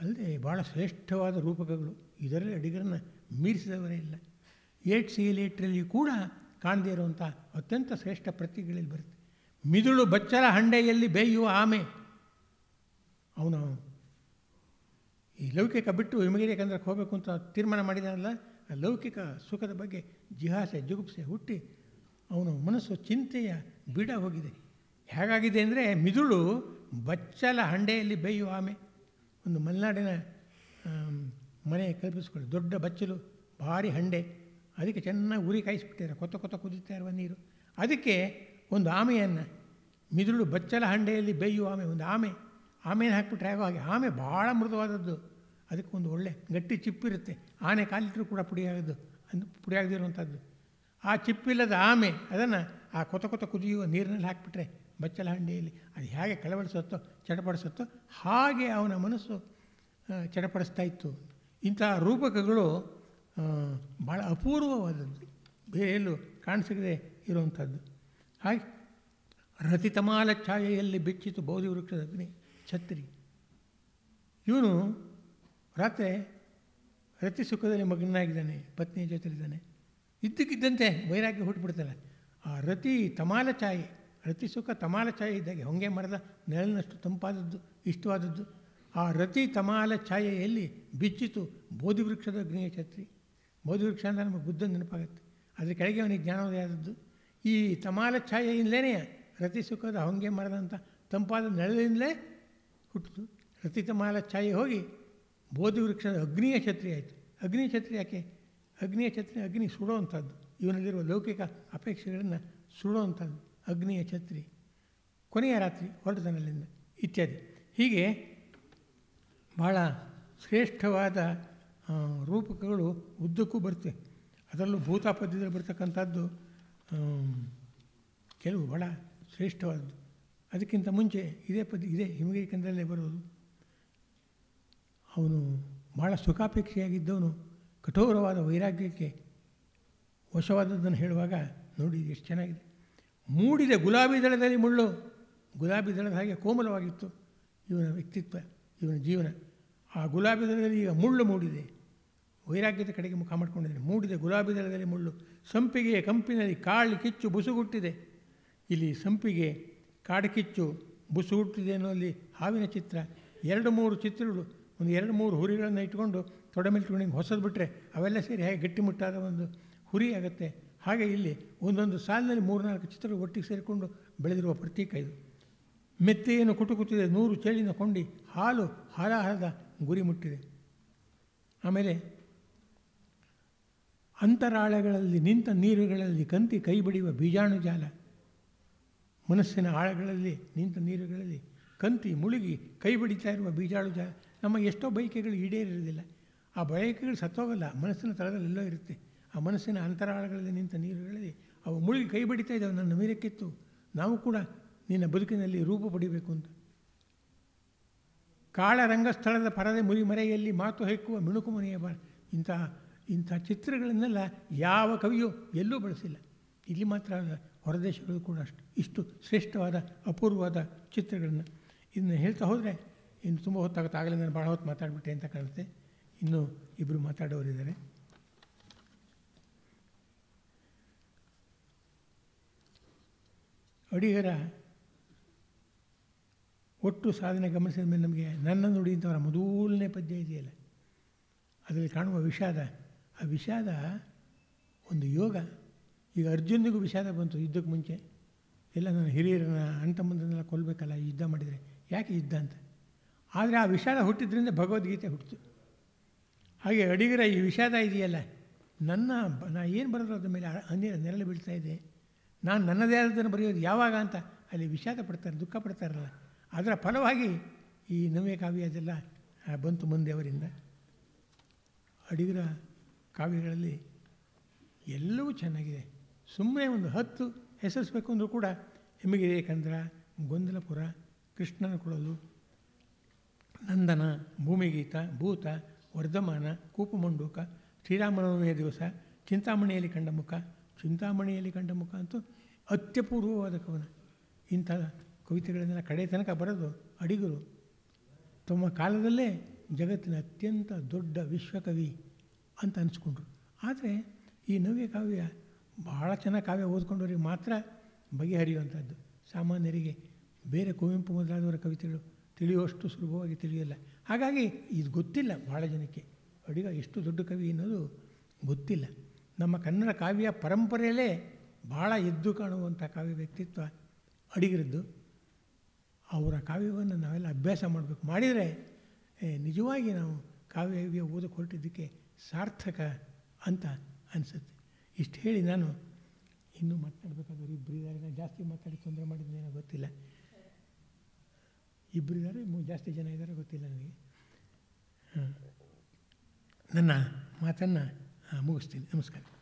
ಅಲ್ಲದೆ ಭಾಳ ಶ್ರೇಷ್ಠವಾದ ರೂಪಕಗಳು ಇದರಲ್ಲಿ ಅಡಿಗರನ್ನು ಮೀರಿಸಿದವರೇ ಇಲ್ಲ ಏಟ್ ಸಿ ಲೇಟ್ರಲ್ಲಿ ಕೂಡ ಕಾಣದೇ ಇರುವಂಥ ಅತ್ಯಂತ ಶ್ರೇಷ್ಠ ಪ್ರತಿಗಳಲ್ಲಿ ಬರುತ್ತೆ ಮಿದುಳು ಬಚ್ಚರ ಹಂಡೆಯಲ್ಲಿ ಬೇಯುವ ಆಮೆ ಅವನು ಈ ಲೌಕಿಕ ಬಿಟ್ಟು ಹಿಮಗಿರಿ ಕಂದ್ರಕ್ಕೆ ಹೋಗಬೇಕು ಅಂತ ತೀರ್ಮಾನ ಮಾಡಿದಾನಲ್ಲ ಆ ಲೌಕಿಕ ಸುಖದ ಬಗ್ಗೆ ಜಿಹಾಸೆ ಜುಗುಪ್ಸೆ ಹುಟ್ಟಿ ಅವನು ಮನಸ್ಸು ಚಿಂತೆಯ ಬೀಡ ಹೋಗಿದೆ ಹೇಗಾಗಿದೆ ಅಂದರೆ ಮಿದುಳು ಬಚ್ಚಲ ಹಂಡೆಯಲ್ಲಿ ಬೇಯುವ ಆಮೆ ಒಂದು ಮಲೆನಾಡಿನ ಮನೆ ಕಲ್ಪಿಸ್ಕೊಳ್ಳಿ ದೊಡ್ಡ ಬಚ್ಚಲು ಭಾರಿ ಹಂಡೆ ಅದಕ್ಕೆ ಚೆನ್ನಾಗಿ ಉರಿ ಕಾಯಿಸ್ಬಿಟ್ಟಿದ್ದಾರೆ ಕೊತ್ತ ಕೊತ್ತ ಕುದಿತಾ ಇರುವ ನೀರು ಅದಕ್ಕೆ ಒಂದು ಆಮೆಯನ್ನು ಮಿದುಳು ಬಚ್ಚಲ ಹಂಡೆಯಲ್ಲಿ ಬೇಯುವ ಆಮೆ ಒಂದು ಆಮೆ ಆಮೇಲೆ ಹಾಕಿಬಿಟ್ರೆ ಆಗೋ ಹಾಗೆ ಆಮೆ ಭಾಳ ಮೃದುವಾದದ್ದು ಅದಕ್ಕೊಂದು ಒಳ್ಳೆ ಗಟ್ಟಿ ಚಿಪ್ಪಿರುತ್ತೆ ಆನೆ ಕಾಲಿಟ್ಟರು ಕೂಡ ಪುಡಿಯಾಗದು ಅಂದು ಪುಡಿಯಾಗದಿರುವಂಥದ್ದು ಆ ಚಿಪ್ಪಿಲ್ಲದ ಆಮೆ ಅದನ್ನು ಆ ಕೊತ ಕೊತ ಕುದಿಯುವ ನೀರಿನಲ್ಲಿ ಹಾಕಿಬಿಟ್ರೆ ಬಚ್ಚಲ ಹಂಡಿಯಲ್ಲಿ ಅದು ಹೇಗೆ ಕಳವಳಿಸುತ್ತೋ ಚಟಪಡಿಸುತ್ತೋ ಹಾಗೆ ಅವನ ಮನಸ್ಸು ಚಡಪಡಿಸ್ತಾ ಇತ್ತು ಇಂತಹ ರೂಪಕಗಳು ಭಾಳ ಅಪೂರ್ವವಾದದ್ದು ಬೇರೆ ಎಲ್ಲೂ ಕಾಣಿಸಿದೆ ಇರುವಂಥದ್ದು ಹಾಗೆ ರತಿತಮಾಲ ಛಾಯೆಯಲ್ಲಿ ಬಿಚ್ಚಿತು ಬೌದ್ಧಿ ವೃಕ್ಷದ ಅಗ್ನಿ ಛತ್ರಿ ಇವನು ರಾತ್ರಿ ರತಿ ಸುಖದಲ್ಲಿ ಮಗ್ನಾಗಿದ್ದಾನೆ ಪತ್ನಿಯ ಜೊತೆಲಿದ್ದಾನೆ ಇದ್ದಕ್ಕಿದ್ದಂತೆ ವೈರಾಗ್ಯ ಹುಟ್ಟುಬಿಡ್ತಾನೆ ಆ ರತಿ ತಮಾಲ ಛಾಯೆ ರತಿ ಸುಖ ತಮಾಲ ಛಾಯೆ ಇದ್ದಾಗೆ ಹೊಂಗೆ ಮರದ ನೆರಳಿನಷ್ಟು ತಂಪಾದದ್ದು ಇಷ್ಟವಾದದ್ದು ಆ ರತಿ ತಮಾಲ ಛಾಯೆಯಲ್ಲಿ ಬಿಚ್ಚಿತು ಬೋಧಿ ವೃಕ್ಷದ ಅಗ್ನಿಯ ಛತ್ರಿ ಬೋಧಿ ವೃಕ್ಷ ಅಂದರೆ ನಮಗೆ ಬುದ್ಧ ನೆನಪಾಗುತ್ತೆ ಅದರ ಕೆಳಗೆ ಅವನಿಗೆ ಜ್ಞಾನೋದಯ ಆದದ್ದು ಈ ತಮಾಲ ಛಾಯೆಯಿಂದಲೇ ರತಿ ಸುಖದ ಹೊಂಗೆ ಮರದಂಥ ತಂಪಾದ ನೆರಳಿನಿಂದಲೇ ಹುಟ್ಟಿತು ರತಿ ತಮಾಲ ಛಾಯೆ ಹೋಗಿ ಬೋಧಿ ವೃಕ್ಷ ಅಗ್ನಿಯ ಛತ್ರಿ ಆಯಿತು ಅಗ್ನಿಯ ಛತ್ರಿ ಯಾಕೆ ಅಗ್ನಿಯ ಛತ್ರಿ ಅಗ್ನಿ ಸುಡುವಂಥದ್ದು ಇವನಲ್ಲಿರುವ ಲೌಕಿಕ ಅಪೇಕ್ಷೆಗಳನ್ನು ಸುಡುವಂಥದ್ದು ಅಗ್ನಿಯ ಛತ್ರಿ ಕೊನೆಯ ರಾತ್ರಿ ಹೊರಟದನಲ್ಲಿಂದ ಇತ್ಯಾದಿ ಹೀಗೆ ಭಾಳ ಶ್ರೇಷ್ಠವಾದ ರೂಪಕಗಳು ಉದ್ದಕ್ಕೂ ಬರ್ತವೆ ಅದರಲ್ಲೂ ಭೂತ ಪದ್ಯದಲ್ಲಿ ಬರ್ತಕ್ಕಂಥದ್ದು ಕೆಲವು ಭಾಳ ಶ್ರೇಷ್ಠವಾದದ್ದು ಅದಕ್ಕಿಂತ ಮುಂಚೆ ಇದೇ ಪದ್ಯ ಇದೇ ಹಿಮಗಿರಿ ಕಂದರಲ್ಲೇ ಬರೋದು ಅವನು ಭಾಳ ಸುಖಾಪೇಕ್ಷೆಯಾಗಿದ್ದವನು ಕಠೋರವಾದ ವೈರಾಗ್ಯಕ್ಕೆ ವಶವಾದದ್ದನ್ನು ಹೇಳುವಾಗ ನೋಡಿ ಎಷ್ಟು ಚೆನ್ನಾಗಿದೆ ಮೂಡಿದ ಗುಲಾಬಿ ದಳದಲ್ಲಿ ಮುಳ್ಳು ಗುಲಾಬಿ ದಳದ ಹಾಗೆ ಕೋಮಲವಾಗಿತ್ತು ಇವನ ವ್ಯಕ್ತಿತ್ವ ಇವನ ಜೀವನ ಆ ಗುಲಾಬಿ ದಳದಲ್ಲಿ ಈಗ ಮುಳ್ಳು ಮೂಡಿದೆ ವೈರಾಗ್ಯದ ಕಡೆಗೆ ಮುಖ ಮಾಡಿಕೊಂಡಿದ್ದಾನೆ ಮೂಡಿದ ಗುಲಾಬಿ ದಳದಲ್ಲಿ ಮುಳ್ಳು ಸಂಪಿಗೆಯ ಕಂಪಿನಲ್ಲಿ ಕಾಳು ಕಿಚ್ಚು ಬುಸುಗುಟ್ಟಿದೆ ಇಲ್ಲಿ ಸಂಪಿಗೆ ಕಾಡು ಕಿಚ್ಚು ಬುಸುಗುಟ್ಟಿದೆ ಅಲ್ಲಿ ಹಾವಿನ ಚಿತ್ರ ಎರಡು ಮೂರು ಚಿತ್ರಗಳು ಒಂದು ಎರಡು ಮೂರು ಹುರಿಗಳನ್ನು ಇಟ್ಕೊಂಡು ತೊಡೆ ಮೇಲೆ ಇಟ್ಕೊಂಡು ಹೊಸದು ಬಿಟ್ಟರೆ ಅವೆಲ್ಲ ಸೇರಿ ಹೇಗೆ ಗಟ್ಟಿಮುಟ್ಟಾದ ಒಂದು ಹುರಿ ಆಗುತ್ತೆ ಹಾಗೆ ಇಲ್ಲಿ ಒಂದೊಂದು ಸಾಲಿನಲ್ಲಿ ಮೂರು ನಾಲ್ಕು ಚಿತ್ರಗಳು ಒಟ್ಟಿಗೆ ಸೇರಿಕೊಂಡು ಬೆಳೆದಿರುವ ಪ್ರತೀಕ ಇದು ಮೆತ್ತೆಯನ್ನು ಕುಟುಕುತ್ತಿದೆ ನೂರು ಚೇಳಿನ ಕೊಂಡಿ ಹಾಲು ಹಾರಾಹಾರದ ಗುರಿ ಮುಟ್ಟಿದೆ ಆಮೇಲೆ ಅಂತರಾಳಗಳಲ್ಲಿ ನಿಂತ ನೀರುಗಳಲ್ಲಿ ಕಂತಿ ಕೈ ಬೀಜಾಣು ಜಾಲ ಮನಸ್ಸಿನ ಆಳಗಳಲ್ಲಿ ನಿಂತ ನೀರುಗಳಲ್ಲಿ ಕಂತಿ ಮುಳುಗಿ ಕೈ ಬಡಿತಾ ಇರುವ ಬೀಜಾಳು ಜಾಲ ನಮ್ಮ ಎಷ್ಟೋ ಬಯಕೆಗಳು ಈಡೇರಿರೋದಿಲ್ಲ ಆ ಬಯಕೆಗಳು ಸತ್ತೋಗಲ್ಲ ಮನಸ್ಸಿನ ತಳದಲ್ಲೆಲ್ಲೋ ಇರುತ್ತೆ ಆ ಮನಸ್ಸಿನ ಅಂತರಾಳಗಳಲ್ಲಿ ನಿಂತ ನೀರುಗಳಲ್ಲಿ ಅವು ಮುಳುಗಿ ಕೈ ಬಡಿತಾ ಇದ್ದಾವೆ ನನ್ನ ಮೀರಕ್ಕಿತ್ತು ನಾವು ಕೂಡ ನಿನ್ನ ಬದುಕಿನಲ್ಲಿ ರೂಪ ಪಡಿಬೇಕು ಅಂತ ಕಾಳ ರಂಗಸ್ಥಳದ ಪರದೆ ಮುರಿಮರೆಯಲ್ಲಿ ಮಾತು ಹೆಕ್ಕುವ ಮಿಣುಕು ಮನೆಯ ಬಾರ ಇಂಥ ಇಂಥ ಚಿತ್ರಗಳನ್ನೆಲ್ಲ ಯಾವ ಕವಿಯೂ ಎಲ್ಲೂ ಬಳಸಿಲ್ಲ ಇಲ್ಲಿ ಮಾತ್ರ ಅಲ್ಲ ಹೊರದೇಶಗಳು ಕೂಡ ಅಷ್ಟು ಇಷ್ಟು ಶ್ರೇಷ್ಠವಾದ ಅಪೂರ್ವವಾದ ಚಿತ್ರಗಳನ್ನು ಇದನ್ನು ಹೇಳ್ತಾ ಹೋದರೆ ಇನ್ನು ತುಂಬ ಹೊತ್ತಾಗುತ್ತೆ ಆಗಲೇ ನಾನು ಭಾಳ ಹೊತ್ತು ಮಾತಾಡ್ಬಿಟ್ಟೆ ಅಂತ ಕಾಣುತ್ತೆ ಇನ್ನೂ ಇಬ್ಬರು ಮಾತಾಡೋರಿದ್ದಾರೆ ಅಡಿಗರ ಒಟ್ಟು ಸಾಧನೆ ಗಮನಿಸಿದ ಮೇಲೆ ನಮಗೆ ನನ್ನ ನುಡಿ ಅವರ ಮೊದಲನೇ ಪದ್ಯ ಇದೆಯಲ್ಲ ಅದರಲ್ಲಿ ಕಾಣುವ ವಿಷಾದ ಆ ವಿಷಾದ ಒಂದು ಯೋಗ ಈಗ ಅರ್ಜುನಿಗೂ ವಿಷಾದ ಬಂತು ಯುದ್ಧಕ್ಕೆ ಮುಂಚೆ ಎಲ್ಲ ನನ್ನ ಹಿರಿಯರನ್ನ ಅಂತ ಮುಂದನ್ನೆಲ್ಲ ಕೊಲ್ಲಬೇಕಲ್ಲ ಯುದ್ಧ ಮಾಡಿದರೆ ಯಾಕೆ ಯುದ್ಧ ಅಂತ ಆದರೆ ಆ ವಿಷಾದ ಹುಟ್ಟಿದ್ರಿಂದ ಭಗವದ್ಗೀತೆ ಹುಟ್ಟಿತು ಹಾಗೆ ಅಡಿಗರ ಈ ವಿಷಾದ ಇದೆಯಲ್ಲ ನನ್ನ ನಾ ಏನು ಬರೆದ್ರು ಅದ್ರ ಮೇಲೆ ಅನಿಲ ನೆರಳು ಬೀಳ್ತಾ ಇದೆ ನಾನು ನನ್ನದೇ ಆದದನ್ನು ಬರೆಯೋದು ಯಾವಾಗ ಅಂತ ಅಲ್ಲಿ ವಿಷಾದ ಪಡ್ತಾರೆ ದುಃಖ ಪಡ್ತಾರಲ್ಲ ಅದರ ಫಲವಾಗಿ ಈ ನವ್ಯ ಕಾವ್ಯ ಅದೆಲ್ಲ ಬಂತು ಮುಂದೆ ಅವರಿಂದ ಅಡಿಗರ ಕಾವ್ಯಗಳಲ್ಲಿ ಎಲ್ಲವೂ ಚೆನ್ನಾಗಿದೆ ಸುಮ್ಮನೆ ಒಂದು ಹತ್ತು ಹೆಸರಿಸ್ಬೇಕು ಅಂದರೂ ಕೂಡ ನಿಮಗೆ ಕಂದ್ರ ಗೊಂದಲಪುರ ಕೃಷ್ಣನ ಕೊಡಲು ನಂದನ ಭೂಮಿಗೀತ ಭೂತ ವರ್ಧಮಾನ ಕೂಪಮಂಡೂಕ ಶ್ರೀರಾಮನವಮಿಯ ದಿವಸ ಚಿಂತಾಮಣಿಯಲ್ಲಿ ಕಂಡ ಮುಖ ಚಿಂತಾಮಣಿಯಲ್ಲಿ ಕಂಡ ಮುಖ ಅಂತೂ ಅತ್ಯಪೂರ್ವವಾದ ಕವನ ಇಂಥ ಕವಿತೆಗಳನ್ನೆಲ್ಲ ಕಡೆ ತನಕ ಬರೆದು ಅಡಿಗರು ತಮ್ಮ ಕಾಲದಲ್ಲೇ ಜಗತ್ತಿನ ಅತ್ಯಂತ ದೊಡ್ಡ ವಿಶ್ವಕವಿ ಅಂತ ಅನಿಸ್ಕೊಂಡ್ರು ಆದರೆ ಈ ನವ್ಯ ಕಾವ್ಯ ಭಾಳ ಚೆನ್ನಾಗಿ ಕಾವ್ಯ ಓದ್ಕೊಂಡವ್ರಿಗೆ ಮಾತ್ರ ಬಗೆಹರಿಯುವಂಥದ್ದು ಸಾಮಾನ್ಯರಿಗೆ ಬೇರೆ ಕುವೆಂಪು ಮೊದಲಾದವರ ಕವಿತೆಗಳು ತಿಳಿಯುವಷ್ಟು ಸುಲಭವಾಗಿ ತಿಳಿಯಲ್ಲ ಹಾಗಾಗಿ ಇದು ಗೊತ್ತಿಲ್ಲ ಬಹಳ ಜನಕ್ಕೆ ಅಡಿಗ ಎಷ್ಟು ದೊಡ್ಡ ಕವಿ ಅನ್ನೋದು ಗೊತ್ತಿಲ್ಲ ನಮ್ಮ ಕನ್ನಡ ಕಾವ್ಯ ಪರಂಪರೆಯಲ್ಲೇ ಭಾಳ ಎದ್ದು ಕಾಣುವಂಥ ಕಾವ್ಯ ವ್ಯಕ್ತಿತ್ವ ಅಡಿಗರದ್ದು ಅವರ ಕಾವ್ಯವನ್ನು ನಾವೆಲ್ಲ ಅಭ್ಯಾಸ ಮಾಡಬೇಕು ಮಾಡಿದರೆ ನಿಜವಾಗಿ ನಾವು ಕಾವ್ಯ ಓದಕ್ಕೆ ಹೊರಟಿದ್ದಕ್ಕೆ ಸಾರ್ಥಕ ಅಂತ ಅನಿಸುತ್ತೆ ಇಷ್ಟು ಹೇಳಿ ನಾನು ಇನ್ನೂ ಮಾತಾಡಬೇಕಾದ್ರೆ ಇಬ್ಬರಿದ್ದಾರೆ ಜಾಸ್ತಿ ಮಾತಾಡಿ ತೊಂದರೆ ಮಾಡಿದ್ದೇನೋ ಗೊತ್ತಿಲ್ಲ ಇಬ್ಬರು ಇದ್ದಾರೆ ಜಾಸ್ತಿ ಜನ ಇದ್ದಾರೆ ಗೊತ್ತಿಲ್ಲ ನನಗೆ ಹಾಂ ನನ್ನ ಮಾತನ್ನು ಮುಗಿಸ್ತೀನಿ ನಮಸ್ಕಾರ